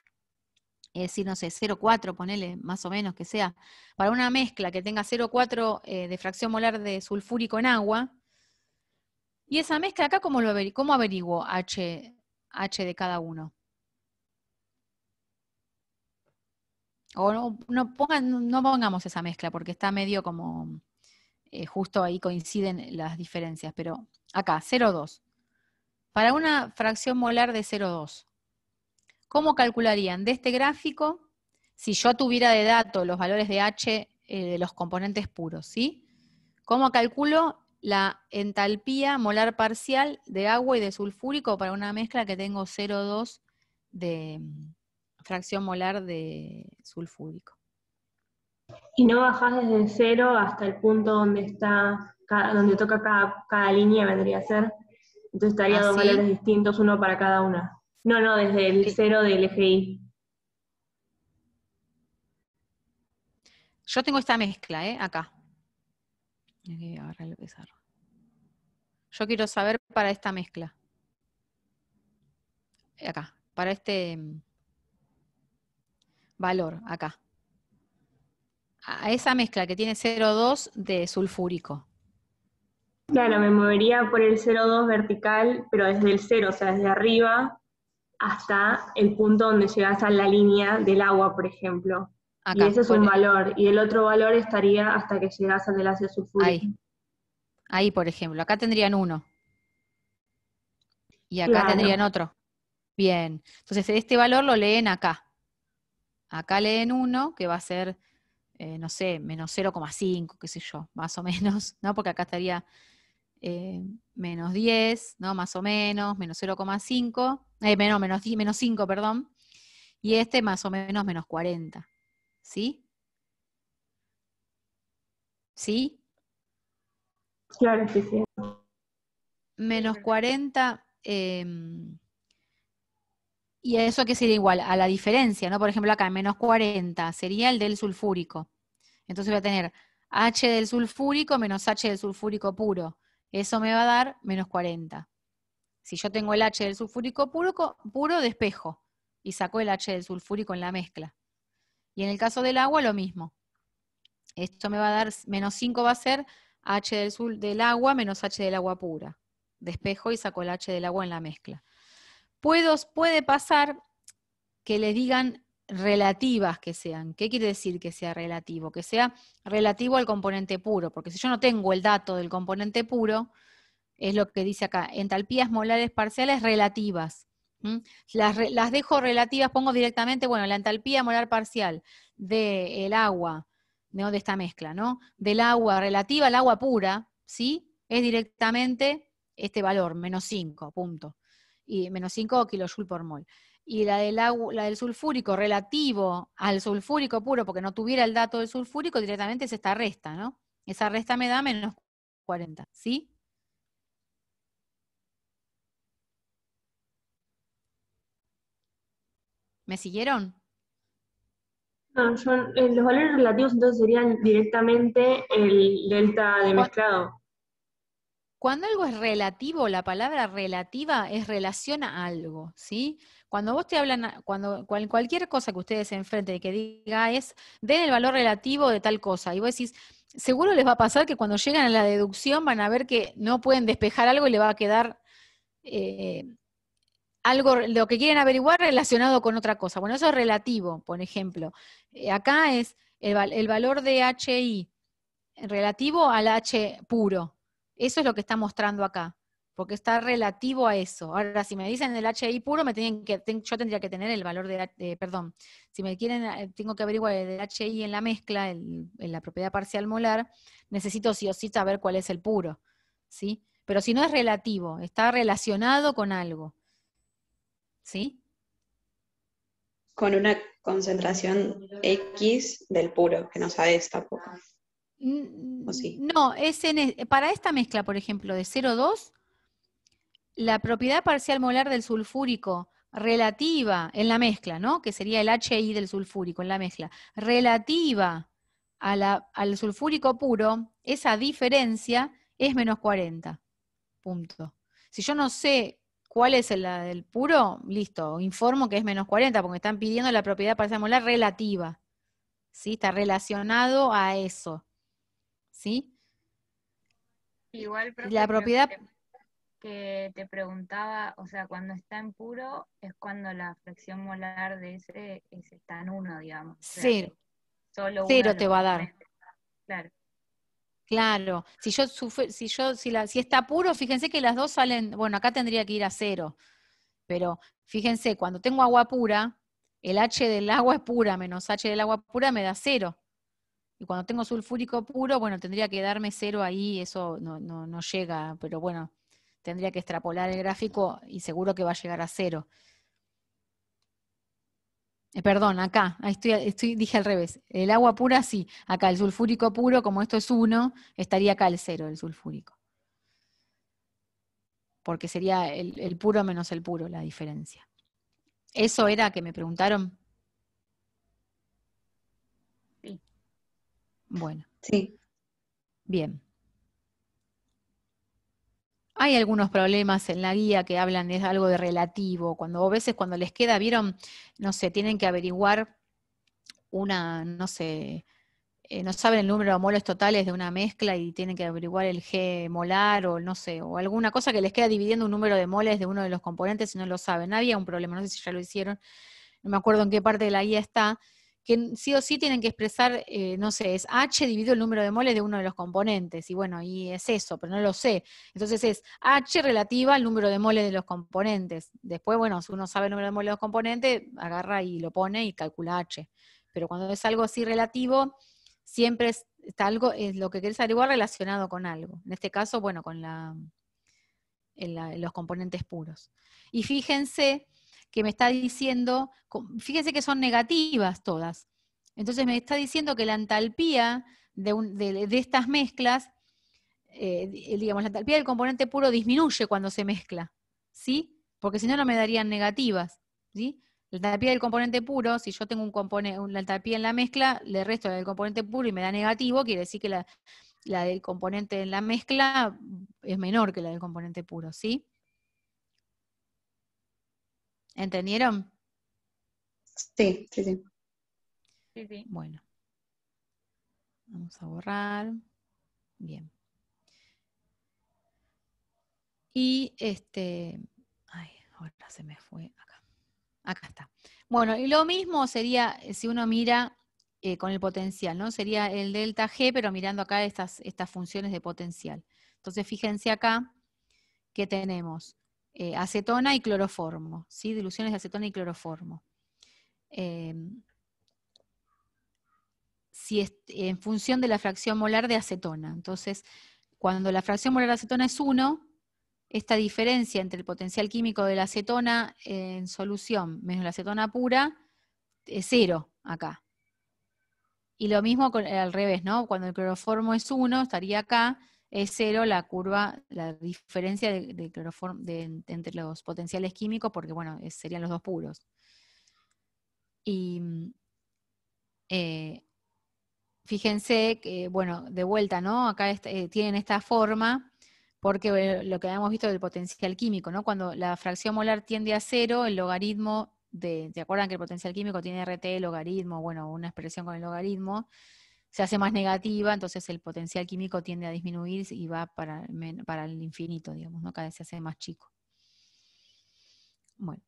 [SPEAKER 1] es decir, no sé, 0,4, ponele más o menos que sea, para una mezcla que tenga 0,4 eh, de fracción molar de sulfúrico en agua, y esa mezcla acá, ¿cómo, lo averiguo, H, H de cada uno? O no, no pongamos esa mezcla, porque está medio como eh, justo ahí coinciden las diferencias, pero acá, 0,2. Para una fracción molar de 0,2, ¿cómo calcularían de este gráfico si yo tuviera de dato los valores de H eh, de los componentes puros, ¿sí? ¿Cómo calculo la entalpía molar parcial de agua y de sulfúrico para una mezcla que tengo 0,2 de, fracción molar de sulfúrico. Y no bajás desde cero hasta el punto donde está, donde toca cada, línea vendría a ser. Entonces estaría dos ah, valores distintos, uno para cada una. No, no, desde el cero del eje I. Yo tengo esta mezcla, ¿eh? Acá. Yo quiero saber para esta mezcla. Eh, acá, para este mm, valor acá. A esa mezcla que tiene 0,2 de sulfúrico. Claro, me movería por el 0,2 vertical, pero desde el 0, o sea, desde arriba hasta el punto donde llegas a la línea del agua, por ejemplo. Acá, y ese es un e- valor. Y el otro valor estaría hasta que llegas al del ácido sulfúrico. Ahí. por ejemplo. Acá tendrían uno. Y acá tendrían otro. Bien. Entonces, este valor lo leen acá. Acá leen 1, que va a ser, eh, no sé, menos 0,5, qué sé yo, más o menos, ¿no? Porque acá estaría eh, menos 10, ¿no? Más o menos, menos 0,5, eh, menos, 10, menos 5, perdón. Y este más o menos menos 40, ¿sí? ¿Sí? Claro sí, sí. Menos 40. Eh, em, ¿Y eso qué sería igual? A la diferencia, ¿no? Por ejemplo, acá menos 40 sería el del sulfúrico. Entonces voy a tener H del sulfúrico menos H del sulfúrico puro. Eso me va a dar menos 40. Si yo tengo el H del sulfúrico puro, puro despejo y saco el H del sulfúrico en la mezcla. Y en el caso del agua, lo mismo. Esto me va a dar, menos 5 va a ser H del, del agua menos H del agua pura. Despejo y saco el H del agua en la mezcla. Puedo, puede pasar que les digan relativas que sean. ¿Qué quiere decir que sea relativo? Que sea relativo al componente puro, porque si yo no tengo el dato del componente puro, es lo que dice acá, entalpías molares parciales relativas. Las, dejo relativas, pongo directamente, bueno, la entalpía molar parcial del agua, ¿no? de esta mezcla, ¿no? Del agua relativa al agua pura, ¿sí? Es directamente este valor, menos 5, punto y menos 5 kilojoules por mol. Y la del, agua, del sulfúrico relativo al sulfúrico puro, porque no tuviera el dato del sulfúrico, directamente es esta resta, ¿no? Esa resta me da menos 40, ¿sí? ¿Me siguieron? No, eh, los valores relativos entonces serían directamente el delta de mezclado. Cuando algo es relativo, la palabra relativa es relación a algo, ¿sí? Cuando vos te hablan, cuando cualquier cosa que ustedes se enfrenten y que diga ah, es, den el valor relativo de tal cosa, y vos decís, seguro les va a pasar que cuando llegan a la deducción van a ver que no pueden despejar algo y le va a quedar eh, algo, lo que quieren averiguar relacionado con otra cosa. Bueno, eso es relativo, por ejemplo. Eh, acá es el valor de HI relativo al H puro, eso es lo que está mostrando acá, porque está relativo a eso. Ahora, si me dicen el HI puro, me tienen que, yo tendría que tener el valor de, perdón, si me quieren, eh, tengo que averiguar el HI en la mezcla, en la propiedad parcial molar, necesito sí o sí saber cuál es el puro, ¿sí? Pero si no es relativo, está relacionado con algo, ¿sí? Con una concentración X del puro, que no esta tampoco. No, para esta mezcla, por ejemplo, de 0,2, la propiedad parcial molar del sulfúrico relativa en la mezcla, ¿no? Que sería el HI del sulfúrico en la mezcla, relativa al sulfúrico puro, esa diferencia es menos 40. Punto. Si yo no sé cuál es el del puro, listo, informo que es menos 40 porque están pidiendo la propiedad parcial molar relativa. ¿Sí? Está relacionado a eso. ¿sí? Igual, la propiedad que, te preguntaba, o sea, cuando está en puro es cuando la fracción molar de ese es, está en uno, digamos. cero. Solo cero te va a dar. Claro. Claro, si yo si yo si la si está puro, fíjense que las dos salen, bueno, acá tendría que ir a cero. Pero fíjense, cuando tengo agua pura, el H del agua es pura menos H del agua pura me da cero. Y cuando tengo sulfúrico puro, bueno, tendría que darme cero ahí, eso no, llega, pero bueno, tendría que extrapolar el gráfico y seguro que va a llegar a cero. Eh, perdón, acá, estoy, dije al revés. El agua pura sí, acá el sulfúrico puro, como esto es uno, estaría acá el cero, el sulfúrico. Porque sería el puro menos el puro la diferencia. Eso era que me preguntaron. Bueno. Sí. Bien. Hay algunos problemas en la guía que hablan de algo de relativo, cuando a veces cuando les queda, vieron, no sé, tienen que averiguar una, no sé, eh, no saben el número de moles totales de una mezcla y tienen que averiguar el G molar o no sé, o alguna cosa que les queda dividiendo un número de moles de uno de los componentes y no lo saben. Había un problema, no sé si ya lo hicieron, no me acuerdo en qué parte de la guía está, que sí o sí tienen que expresar, eh, no sé, es H dividido el número de moles de uno de los componentes, y bueno, y es eso, pero no lo sé. Entonces es H relativa al número de moles de los componentes. Después, bueno, si uno sabe el número de moles de los componentes, agarra y lo pone y calcula H. Pero cuando es algo así relativo, siempre es, está algo, es lo que querés averiguar relacionado con algo. En este caso, bueno, con la, los componentes puros. Y fíjense que me está diciendo, fíjense que son negativas todas. Entonces me está diciendo que la entalpía de, estas mezclas, eh, digamos, la entalpía del componente puro disminuye cuando se mezcla, ¿sí? Porque si no, no me darían negativas, ¿sí? La entalpía del componente puro, si yo tengo un componente, entalpía en la mezcla, le resto del componente puro y me da negativo, quiere decir que la, la del componente en la mezcla es menor que la del componente puro, ¿sí? ¿Entendieron? Sí, sí, sí. sí, sí. Bueno. Vamos a borrar. Bien. Y este, ay, ahora se me fue acá. Acá está. Bueno, y lo mismo sería eh, si uno mira eh, con el potencial, ¿no? Sería el delta G, pero mirando acá estas, estas funciones de potencial. Entonces, fíjense acá que tenemos eh, acetona y cloroformo, ¿sí? diluciones de acetona y cloroformo. Em, si en función de la fracción molar de acetona. Entonces, cuando la fracción molar de acetona es 1, esta diferencia entre el potencial químico de la acetona en solución menos la acetona pura es 0 acá. Y lo mismo al revés, ¿no? Cuando el cloroformo es 1, estaría acá, es cero la curva, la diferencia de, entre los potenciales químicos, porque bueno, serían los dos puros. Y mm, eh, fíjense que, bueno, de vuelta, ¿no? Acá eh, tienen esta forma, porque eh, lo que habíamos visto del potencial químico, ¿no? Cuando la fracción molar tiende a cero, el logaritmo de, ¿se acuerdan que el potencial químico tiene RT, logaritmo, bueno, una expresión con el logaritmo? se hace más negativa, entonces el potencial químico tiende a disminuir y va para, para el infinito, digamos, ¿no? Cada vez se hace más chico. Bueno,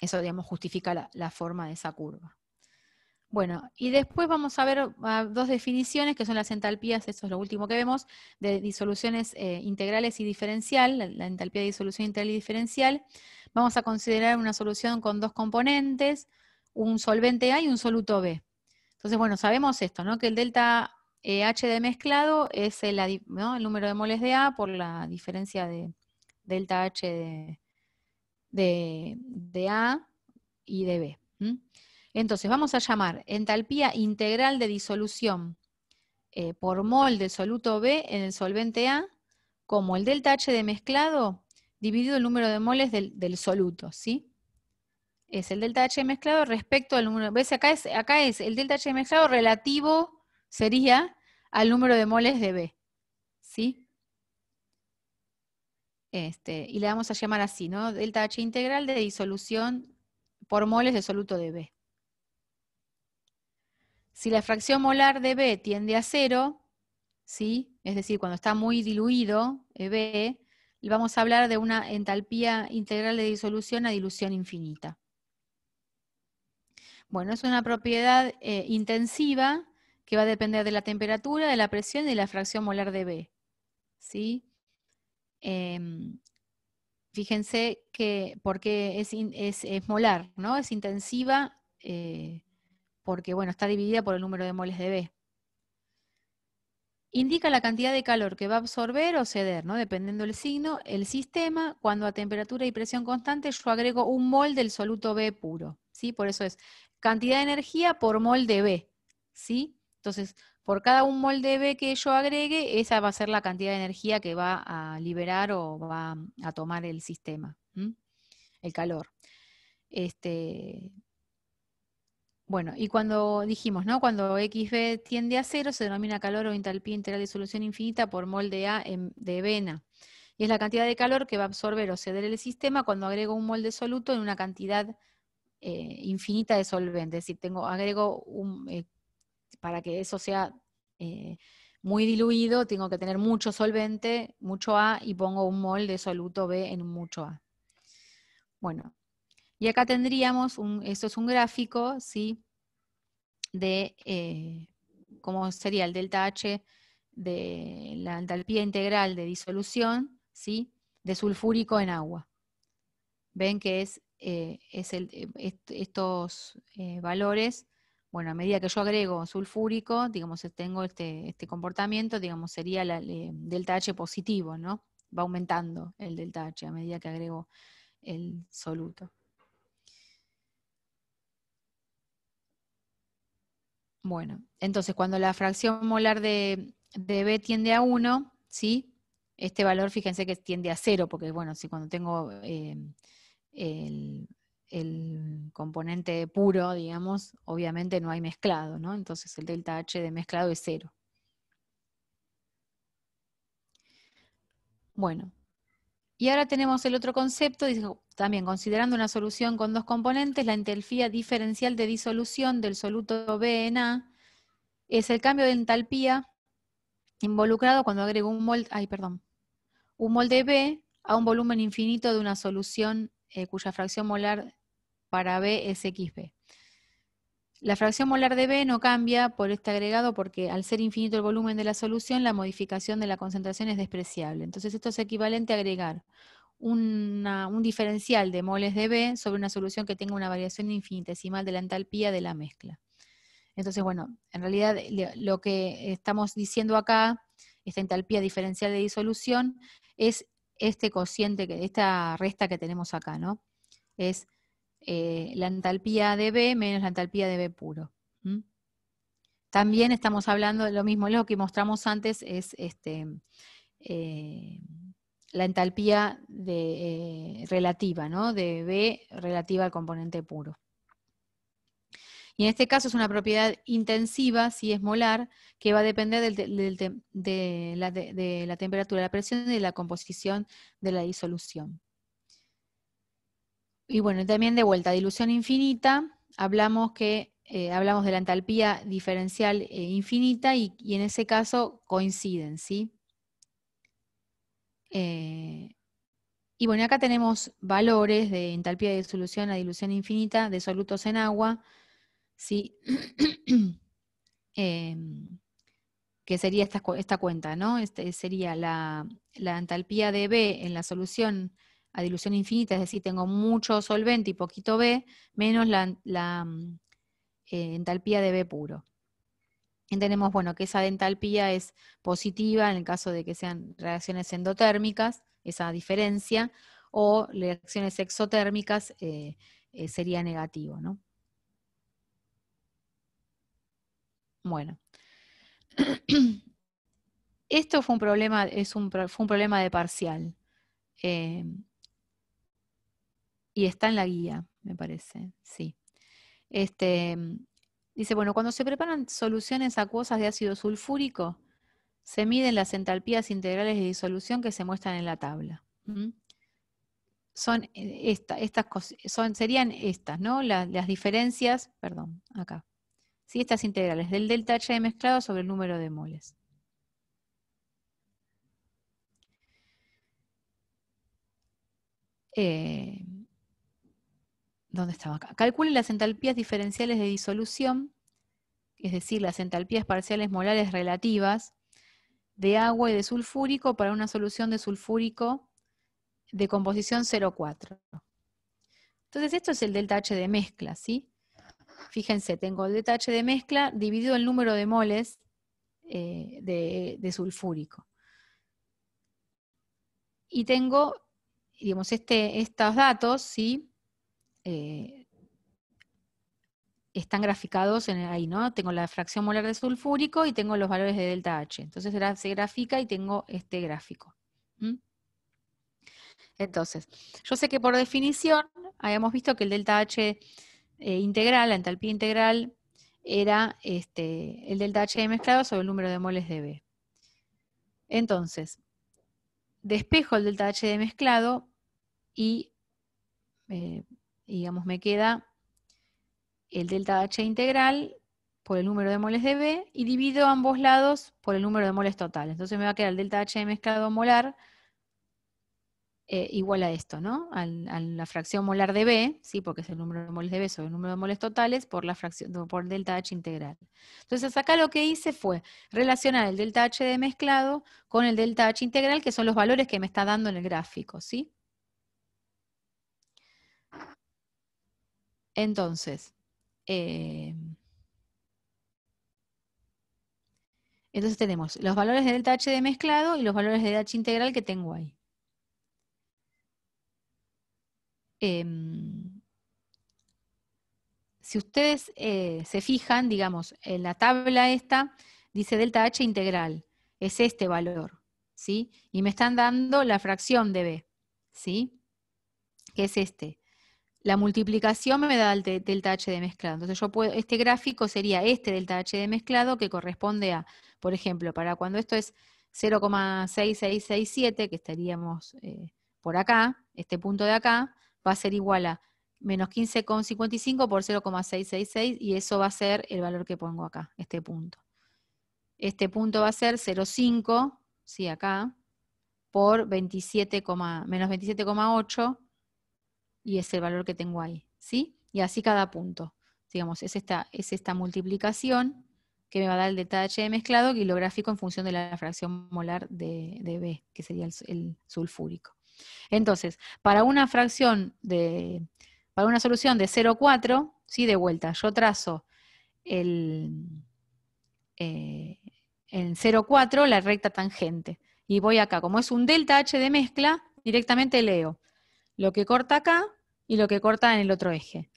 [SPEAKER 1] eso, digamos, justifica la, forma de esa curva. Bueno, y después vamos a ver ah, dos definiciones que son las entalpías, esto es lo último que vemos, de disoluciones eh, integrales y diferencial, la, entalpía de disolución integral y diferencial. Vamos a considerar una solución con dos componentes, un solvente A y un soluto B. Entonces, bueno, sabemos esto, ¿no? Que el delta eh, H de mezclado es el, número de moles de A por la diferencia de delta H de, A y de B. Entonces, vamos a llamar entalpía integral de disolución eh, por mol de soluto B en el solvente A como el delta H de mezclado dividido el número de moles del, del soluto, ¿sí? es el delta H mezclado respecto al número, ves, acá es, acá es el delta H mezclado relativo, sería, al número de moles de B, ¿sí? Este, y le vamos a llamar así, ¿no? Delta H integral de disolución por moles de soluto de B. Si la fracción molar de B tiende a cero, ¿sí? Es decir, cuando está muy diluido eh, B, vamos a hablar de una entalpía integral de disolución a dilución infinita. Bueno, es una propiedad eh, intensiva que va a depender de la temperatura, de la presión y de la fracción molar de B. ¿sí? Em, fíjense que porque es, molar, ¿no? Es intensiva eh, porque bueno, está dividida por el número de moles de B. Indica la cantidad de calor que va a absorber o ceder, ¿no? dependiendo del signo, el sistema, cuando a temperatura y presión constante yo agrego un mol del soluto B puro. ¿sí? Por eso es cantidad de energía por mol de B, ¿sí? Entonces, por cada un mol de B que yo agregue, esa va a ser la cantidad de energía que va a liberar o va a tomar el sistema, el calor. Este, bueno, y cuando dijimos, ¿no? Cuando XB tiende a cero, se denomina calor o entalpía integral de solución infinita por mol de A de vena. Y es la cantidad de calor que va a absorber o ceder el sistema cuando agrego un mol de soluto en una cantidad eh, infinita de solvente, es decir, tengo, agrego un, eh, para que eso sea eh, muy diluido, tengo que tener mucho solvente, mucho A, y pongo un mol de soluto B en mucho A. Bueno, y acá tendríamos, un, esto es un gráfico, ¿sí? De cómo sería el delta H de la entalpía integral de disolución, ¿sí? De sulfúrico en agua. Ven que es eh, es el, eh, estos eh, valores, bueno, a medida que yo agrego sulfúrico, digamos, tengo este, este, comportamiento, digamos, sería el delta H positivo, ¿no? Va aumentando el delta H a medida que agrego el soluto. Bueno, entonces cuando la fracción molar de, de B tiende a 1, ¿sí? Este valor, fíjense que tiende a 0, porque bueno, si cuando tengo el, componente puro, digamos, obviamente no hay mezclado, ¿no? Entonces el delta H de mezclado es cero. Bueno, y ahora tenemos el otro concepto, también considerando una solución con dos componentes, la entalpía diferencial de disolución del soluto B en A es el cambio de entalpía involucrado cuando agrego un molde, ay, perdón, un de B a un volumen infinito de una solución eh, cuya fracción molar para B es XB. La fracción molar de B no cambia por este agregado porque al ser infinito el volumen de la solución, la modificación de la concentración es despreciable. Entonces esto es equivalente a agregar un diferencial de moles de B sobre una solución que tenga una variación infinitesimal de la entalpía de la mezcla. Entonces, bueno, en realidad lo que estamos diciendo acá, esta entalpía diferencial de disolución, es este cociente, que, esta resta que tenemos acá, ¿no? Es eh, la entalpía de B menos la entalpía de B puro. También estamos hablando de lo mismo, lo que mostramos antes es este, eh, la entalpía eh, relativa, ¿no? De B relativa al componente puro. Y en este caso es una propiedad intensiva, si es molar, que va a depender de, la, temperatura de, la, temperatura, la presión y de la composición de la disolución. Y bueno, también de vuelta, dilución infinita, hablamos que eh, hablamos de la entalpía diferencial eh, infinita y, en ese caso coinciden, ¿sí? Eh, y bueno, acá tenemos valores de entalpía de disolución a dilución infinita de solutos en agua, ¿sí? Em, que sería esta, cuenta, ¿no? Este sería la, entalpía de B en la solución a dilución infinita, es decir, tengo mucho solvente y poquito B, menos la, mm, eh, entalpía de B puro. Entendemos, bueno, que esa entalpía es positiva en el caso de que sean reacciones endotérmicas, esa diferencia, o reacciones exotérmicas eh, eh, sería negativo, ¿no? Bueno. Esto fue un problema, es un, problema de parcial. Eh, y está en la guía, me parece, sí. Este, dice, bueno, cuando se preparan soluciones acuosas de ácido sulfúrico, se miden las entalpías integrales de disolución que se muestran en la tabla. Son eh, estas son, serían estas, ¿no? las diferencias, perdón, acá estas integrales del delta H de mezclado sobre el número de moles. Eh, ¿Dónde estaba acá? Calcule las entalpías diferenciales de disolución, es decir, las entalpías parciales molares relativas de agua y de sulfúrico para una solución de sulfúrico de composición 0,4. Entonces esto es el delta H de mezcla, ¿sí? Fíjense, tengo el H de mezcla dividido el número de moles eh, de, sulfúrico. Y tengo, digamos, este, estos datos, ¿sí? Eh, están graficados en, ahí, ¿no? Tengo la fracción molar de sulfúrico y tengo los valores de delta H. Entonces se grafica y tengo este gráfico. Entonces, yo sé que por definición habíamos visto que el delta H eh, integral, la entalpía integral, era este, el delta H de mezclado sobre el número de moles de B. Entonces, despejo el delta H de mezclado y, eh, digamos, me queda el delta H integral por el número de moles de B y divido ambos lados por el número de moles total. Entonces me va a quedar el delta H de mezclado molar eh, igual a esto, ¿no? a la fracción molar de B, sí, porque es el número de moles de B sobre el número de moles totales por la fracción por delta H integral. Entonces, acá lo que hice fue relacionar el delta H de mezclado con el delta H integral, que son los valores que me está dando en el gráfico, ¿sí? Entonces, eh, entonces tenemos los valores de delta H de mezclado y los valores de delta H integral que tengo ahí. Em, si ustedes eh, se fijan, digamos, en la tabla esta, dice delta H integral, es este valor, ¿sí? Y me están dando la fracción de B, ¿sí? Que es este. La multiplicación me da el delta H de mezclado. Entonces yo este gráfico sería este delta H de mezclado que corresponde a, por ejemplo, para cuando esto es 0,6667, que estaríamos eh, por acá, este punto de acá, va a ser igual a menos 15,55 por 0,666 y eso va a ser el valor que pongo acá, este punto. Este punto va a ser 0,5, sí, acá, por 27, menos 27,8 y es el valor que tengo ahí, ¿sí? Y así cada punto. Digamos, es esta, es esta multiplicación que me va a dar el detalle de mezclado y lo gráfico en función de la fracción molar de, B, que sería el sulfúrico. Entonces, para una fracción de, para una solución de 0,4, ¿sí? de vuelta, yo trazo el, eh, en 0,4 la recta tangente. Y voy acá, como es un delta H de mezcla, directamente leo lo que corta acá y lo que corta en el otro eje.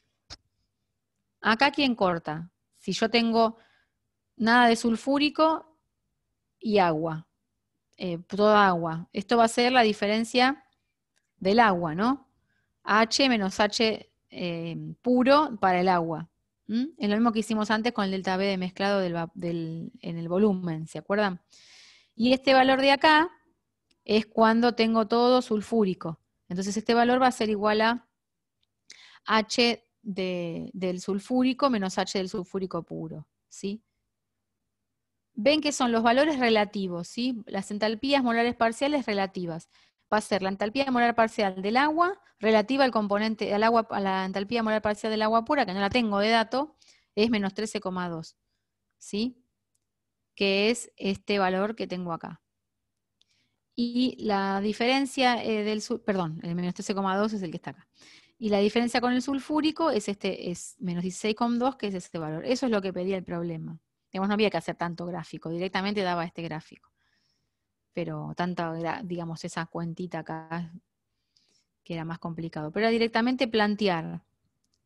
[SPEAKER 1] Acá, ¿quién corta? Si yo tengo nada de sulfúrico y agua, eh, toda agua. Esto va a ser la diferencia del agua, ¿no? H menos H eh, puro para el agua. Es lo mismo que hicimos antes con el delta B de mezclado en el volumen, ¿se acuerdan? Y este valor de acá es cuando tengo todo sulfúrico. Entonces este valor va a ser igual a H del sulfúrico menos H del sulfúrico puro, ¿sí? Ven que son los valores relativos, ¿sí? Las entalpías molares parciales relativas va a ser la entalpía molar parcial del agua relativa al componente, al agua, a la entalpía molar parcial del agua pura, que no la tengo de dato, es menos 13,2, ¿sí? Que es este valor que tengo acá. Y la diferencia eh, del, perdón, el menos 13,2 es el que está acá. Y la diferencia con el sulfúrico es este, es menos 16,2, que es este valor. Eso es lo que pedía el problema. no había que hacer tanto gráfico, directamente daba este gráfico pero tanta era, digamos, esa cuentita acá que era más complicado. Pero era directamente plantear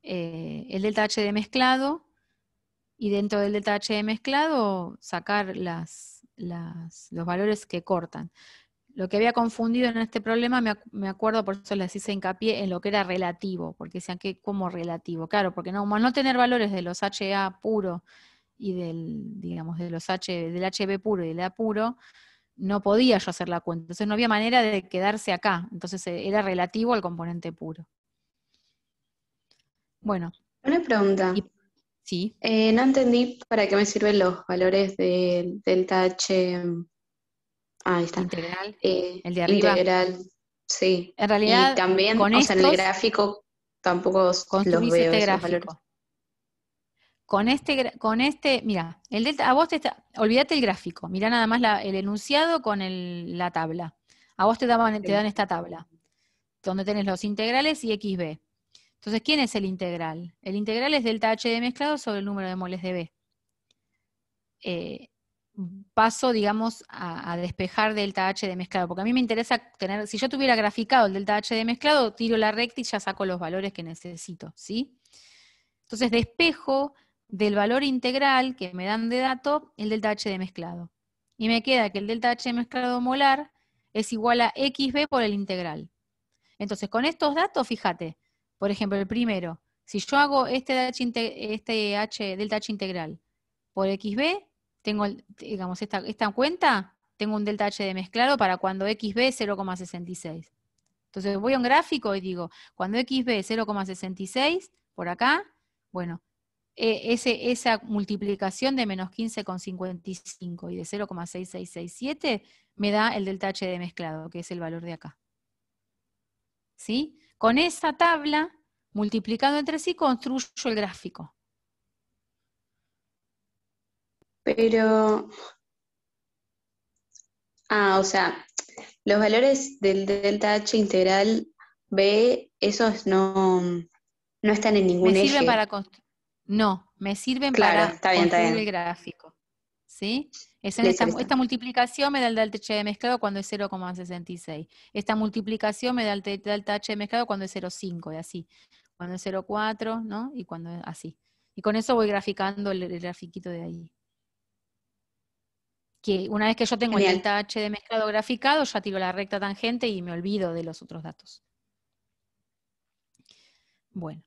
[SPEAKER 1] eh, el delta H de mezclado y dentro del delta H de mezclado sacar las, los valores que cortan. Lo que había confundido en este problema, me, acuerdo, por eso les hice hincapié en lo que era relativo, porque decían que como relativo, claro, porque no, no tener valores de los HA puro y del, digamos, de los H, del HB puro y del A puro, no podía yo hacer la cuenta. Entonces no había manera de quedarse acá. Entonces eh, era relativo al componente puro. Bueno. Una pregunta. sí. Eh, no entendí para qué me sirven los valores del delta H. Mm, ah, está. Integral. Eh, el de arriba. Sí. En realidad. también, o en el gráfico tampoco los veo. Este gráfico con este, con este, mira, el delta, a vos te está, olvídate el gráfico, mira nada más el enunciado con la tabla. A vos te, te dan esta tabla, donde tenés los integrales y XB. Entonces, ¿quién es el integral? El integral es delta h de mezclado sobre el número de moles de B. Eh, paso, digamos, a, a, despejar delta H de mezclado, porque a mí me interesa tener, si yo tuviera graficado el delta H de mezclado, tiro la recta y ya saco los valores que necesito, ¿sí? Entonces despejo del valor integral que me dan de dato el delta H de mezclado. Y me queda que el delta H de mezclado molar es igual a XB por el integral. Entonces, con estos datos, fíjate, por ejemplo, el primero, si yo hago este, H, este delta H integral por XB, tengo, digamos, esta, esta cuenta, tengo un delta H de mezclado para cuando XB es 0,66. Entonces voy a un gráfico y digo, cuando XB es 0,66, por acá, bueno, e, ese, esa multiplicación de menos 15,55 y de 0,6667 me da el delta H de mezclado, que es el valor de acá. ¿Sí? Con esa tabla, multiplicando entre sí, construyo el gráfico. Pero... Ah, o sea, los valores del delta H integral B, esos no, no están en ningún me Para construir no, me sirven para el gráfico. ¿Sí? esta, multiplicación me da el delta H de mezclado cuando es 0,66. Esta multiplicación me da el delta H de mezclado cuando es 0,5 y así. Cuando es 0,4, ¿no? Y cuando es así. Y con eso voy graficando el, grafiquito de ahí. Que una vez que yo tengo el delta H de mezclado graficado, ya tiro la recta tangente y me olvido de los otros datos. Bueno.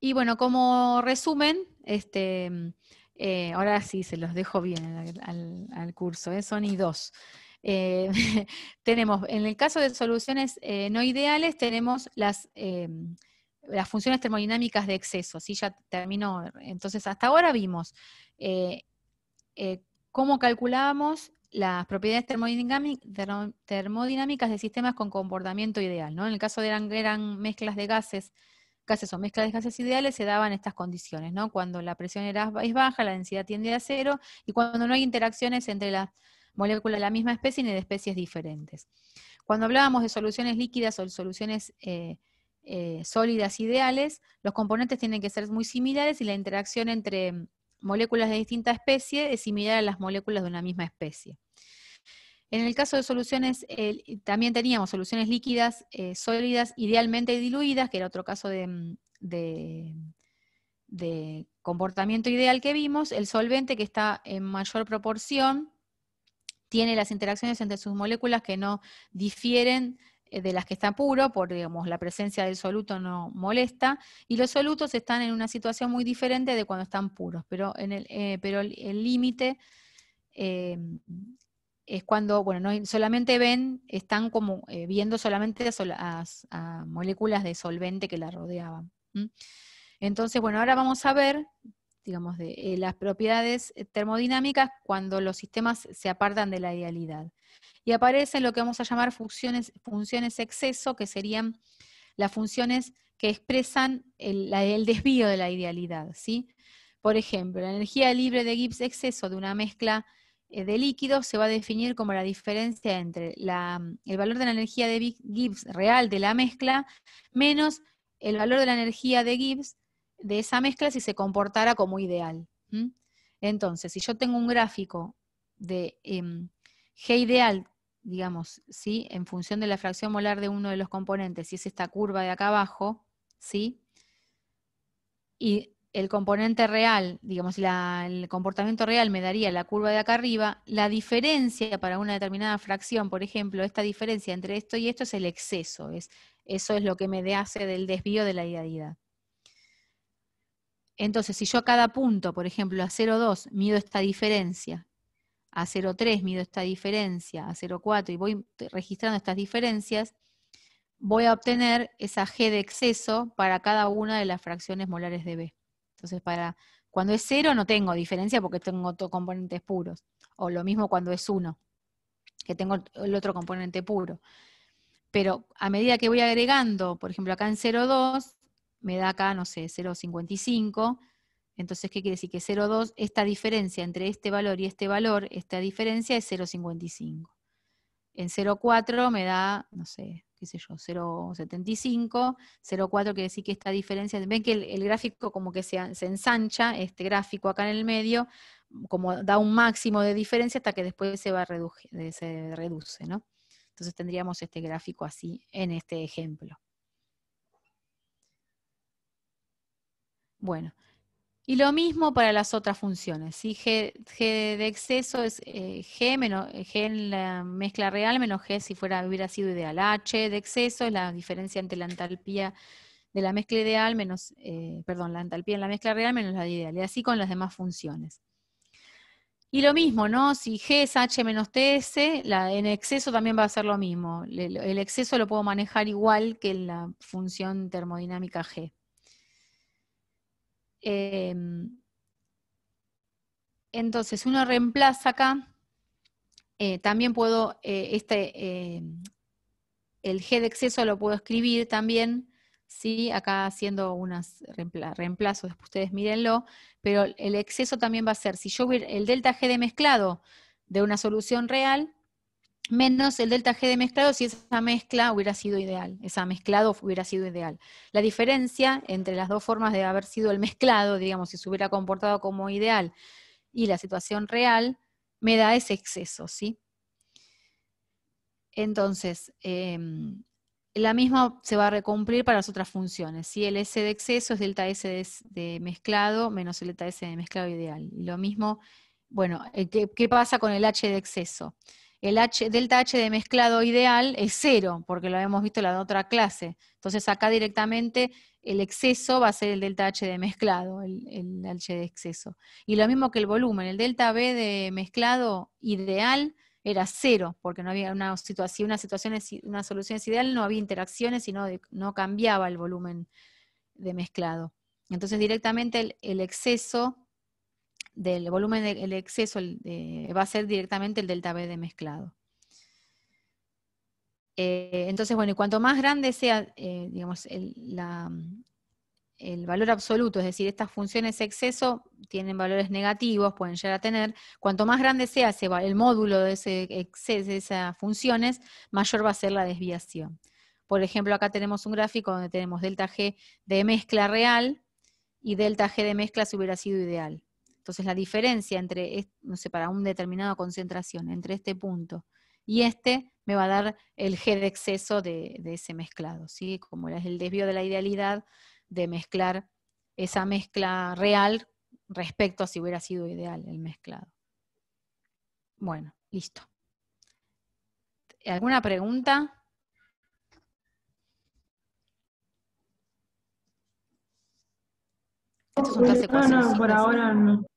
[SPEAKER 1] Y bueno, como resumen, este, mm, eh, ahora sí se los dejo bien al, curso, ¿eh? son y dos. Eh, tenemos, en el caso de soluciones no ideales, tenemos las, las funciones termodinámicas de exceso. Si Ya terminó. Entonces, hasta ahora vimos cómo calculábamos las propiedades termodinámicas de sistemas con comportamiento ideal. ¿no? En el caso de eran, eran mezclas de gases gases o mezcla de gases ideales se daban estas condiciones, ¿no? Cuando la presión era, es baja, la densidad tiende a cero y cuando no hay interacciones entre las moléculas de la misma especie ni de especies diferentes. Cuando hablábamos de soluciones líquidas o soluciones eh, eh, sólidas ideales, los componentes tienen que ser muy similares y la interacción entre moléculas de distinta especie es similar a las moléculas de una misma especie. En el caso de soluciones, también teníamos soluciones líquidas, eh, sólidas, idealmente diluidas, que era otro caso mm, de, comportamiento ideal que vimos. El solvente, que está en mayor proporción, tiene las interacciones entre sus moléculas que no difieren eh, de las que está puro, por la presencia del soluto no molesta, y los solutos están en una situación muy diferente de cuando están puros, pero, eh, el, límite es cuando, bueno, no solamente ven, están como eh, viendo solamente a, moléculas de solvente que la rodeaban. Entonces, bueno, ahora vamos a ver, digamos, de, eh, las propiedades eh, termodinámicas cuando los sistemas se apartan de la idealidad. Y aparecen lo que vamos a llamar funciones, funciones exceso, que serían las funciones que expresan el, el desvío de la idealidad, ¿sí? Por ejemplo, la energía libre de Gibbs exceso de una mezcla eh, de líquido se va a definir como la diferencia entre mm, el valor de la energía de Gibbs real de la mezcla menos el valor de la energía de Gibbs de esa mezcla si se comportara como ideal. Entonces, si yo tengo un gráfico de em, G ideal, digamos, ¿sí? en función de la fracción molar de uno de los componentes, si es esta curva de acá abajo, ¿sí? y el componente real, digamos, el comportamiento real me daría la curva de acá arriba, la diferencia para una determinada fracción, por ejemplo, esta diferencia entre esto y esto es el exceso, es, eso es lo que me hace del desvío de la idealidad. Entonces, si yo a cada punto, por ejemplo, a 0,2 mido esta diferencia, a 0,3 mido esta diferencia, a 0,4 y voy registrando estas diferencias, voy a obtener esa G de exceso para cada una de las fracciones molares de B. Entonces, para cuando es cero no tengo diferencia porque tengo dos componentes puros. O lo mismo cuando es uno, que tengo el otro componente puro. Pero a medida que voy agregando, por ejemplo, acá en 0,2, me da acá, no sé, 0,55. Entonces, ¿qué quiere decir? Que 0,2, esta diferencia entre este valor y este valor, esta diferencia es 0,55. En 0,4 me da, no sé, qué sé yo, 0,75, 0,4 quiere decir que esta diferencia, ven que el, gráfico como que se, ensancha, este gráfico acá en el medio, como da un máximo de diferencia hasta que después se, va reduce, se reduce, ¿no? Entonces tendríamos este gráfico así en este ejemplo. Bueno, y lo mismo para las otras funciones. si G, de exceso es eh, G, menos, eh, G en la mezcla real menos G si fuera, hubiera sido ideal. Ah, H de exceso es la diferencia entre la entalpía de la mezcla ideal menos, eh, perdón, la entalpía en la mezcla real menos la ideal. Y así con las demás funciones. Y lo mismo, ¿no? Si G es H menos TS, la, en exceso también va a ser lo mismo. El, exceso lo puedo manejar igual que la función termodinámica G. Em, entonces, uno reemplaza acá, eh, también puedo, eh, este, eh, el G de exceso lo puedo escribir también, ¿sí? acá haciendo unas reemplazos, después ustedes mírenlo, pero el exceso también va a ser, si yo el delta G de mezclado de una solución real, menos el delta G de mezclado si esa mezcla hubiera sido ideal, esa mezclado hubiera sido ideal. La diferencia entre las dos formas de haber sido el mezclado, digamos, si se hubiera comportado como ideal y la situación real, me da ese exceso, ¿sí? Entonces, em, la misma se va a recumplir para las otras funciones, si El S de exceso es delta S de, mezclado menos el delta S de mezclado ideal. lo mismo, bueno, eh, ¿qué, qué pasa con el H de exceso? el H, delta H de mezclado ideal es cero, porque lo habíamos visto en la otra clase. Entonces acá directamente el exceso va a ser el delta H de mezclado, el, H de exceso. Y lo mismo que el volumen, el delta B de mezclado ideal era cero, porque no había una situación, una situación, una solución ideal, no había interacciones y no, cambiaba el volumen de mezclado. Entonces directamente el exceso del volumen del exceso eh, va a ser directamente el delta B de mezclado. Eh, entonces, bueno, y cuanto más grande sea, eh, digamos, el, valor absoluto, es decir, estas funciones exceso tienen valores negativos, pueden llegar a tener, cuanto más grande sea el módulo de, ese exceso, de esas funciones, mayor va a ser la desviación. Por ejemplo, acá tenemos un gráfico donde tenemos delta G de mezcla real y delta G de mezcla si hubiera sido ideal. Entonces la diferencia entre, no sé, para un determinado concentración, entre este punto y este, me va a dar el G de exceso de, ese mezclado, ¿sí? Como es el desvío de la idealidad de mezclar esa mezcla real respecto a si hubiera sido ideal el mezclado. Bueno, listo. ¿Alguna pregunta?
[SPEAKER 2] No, no, por ahora no.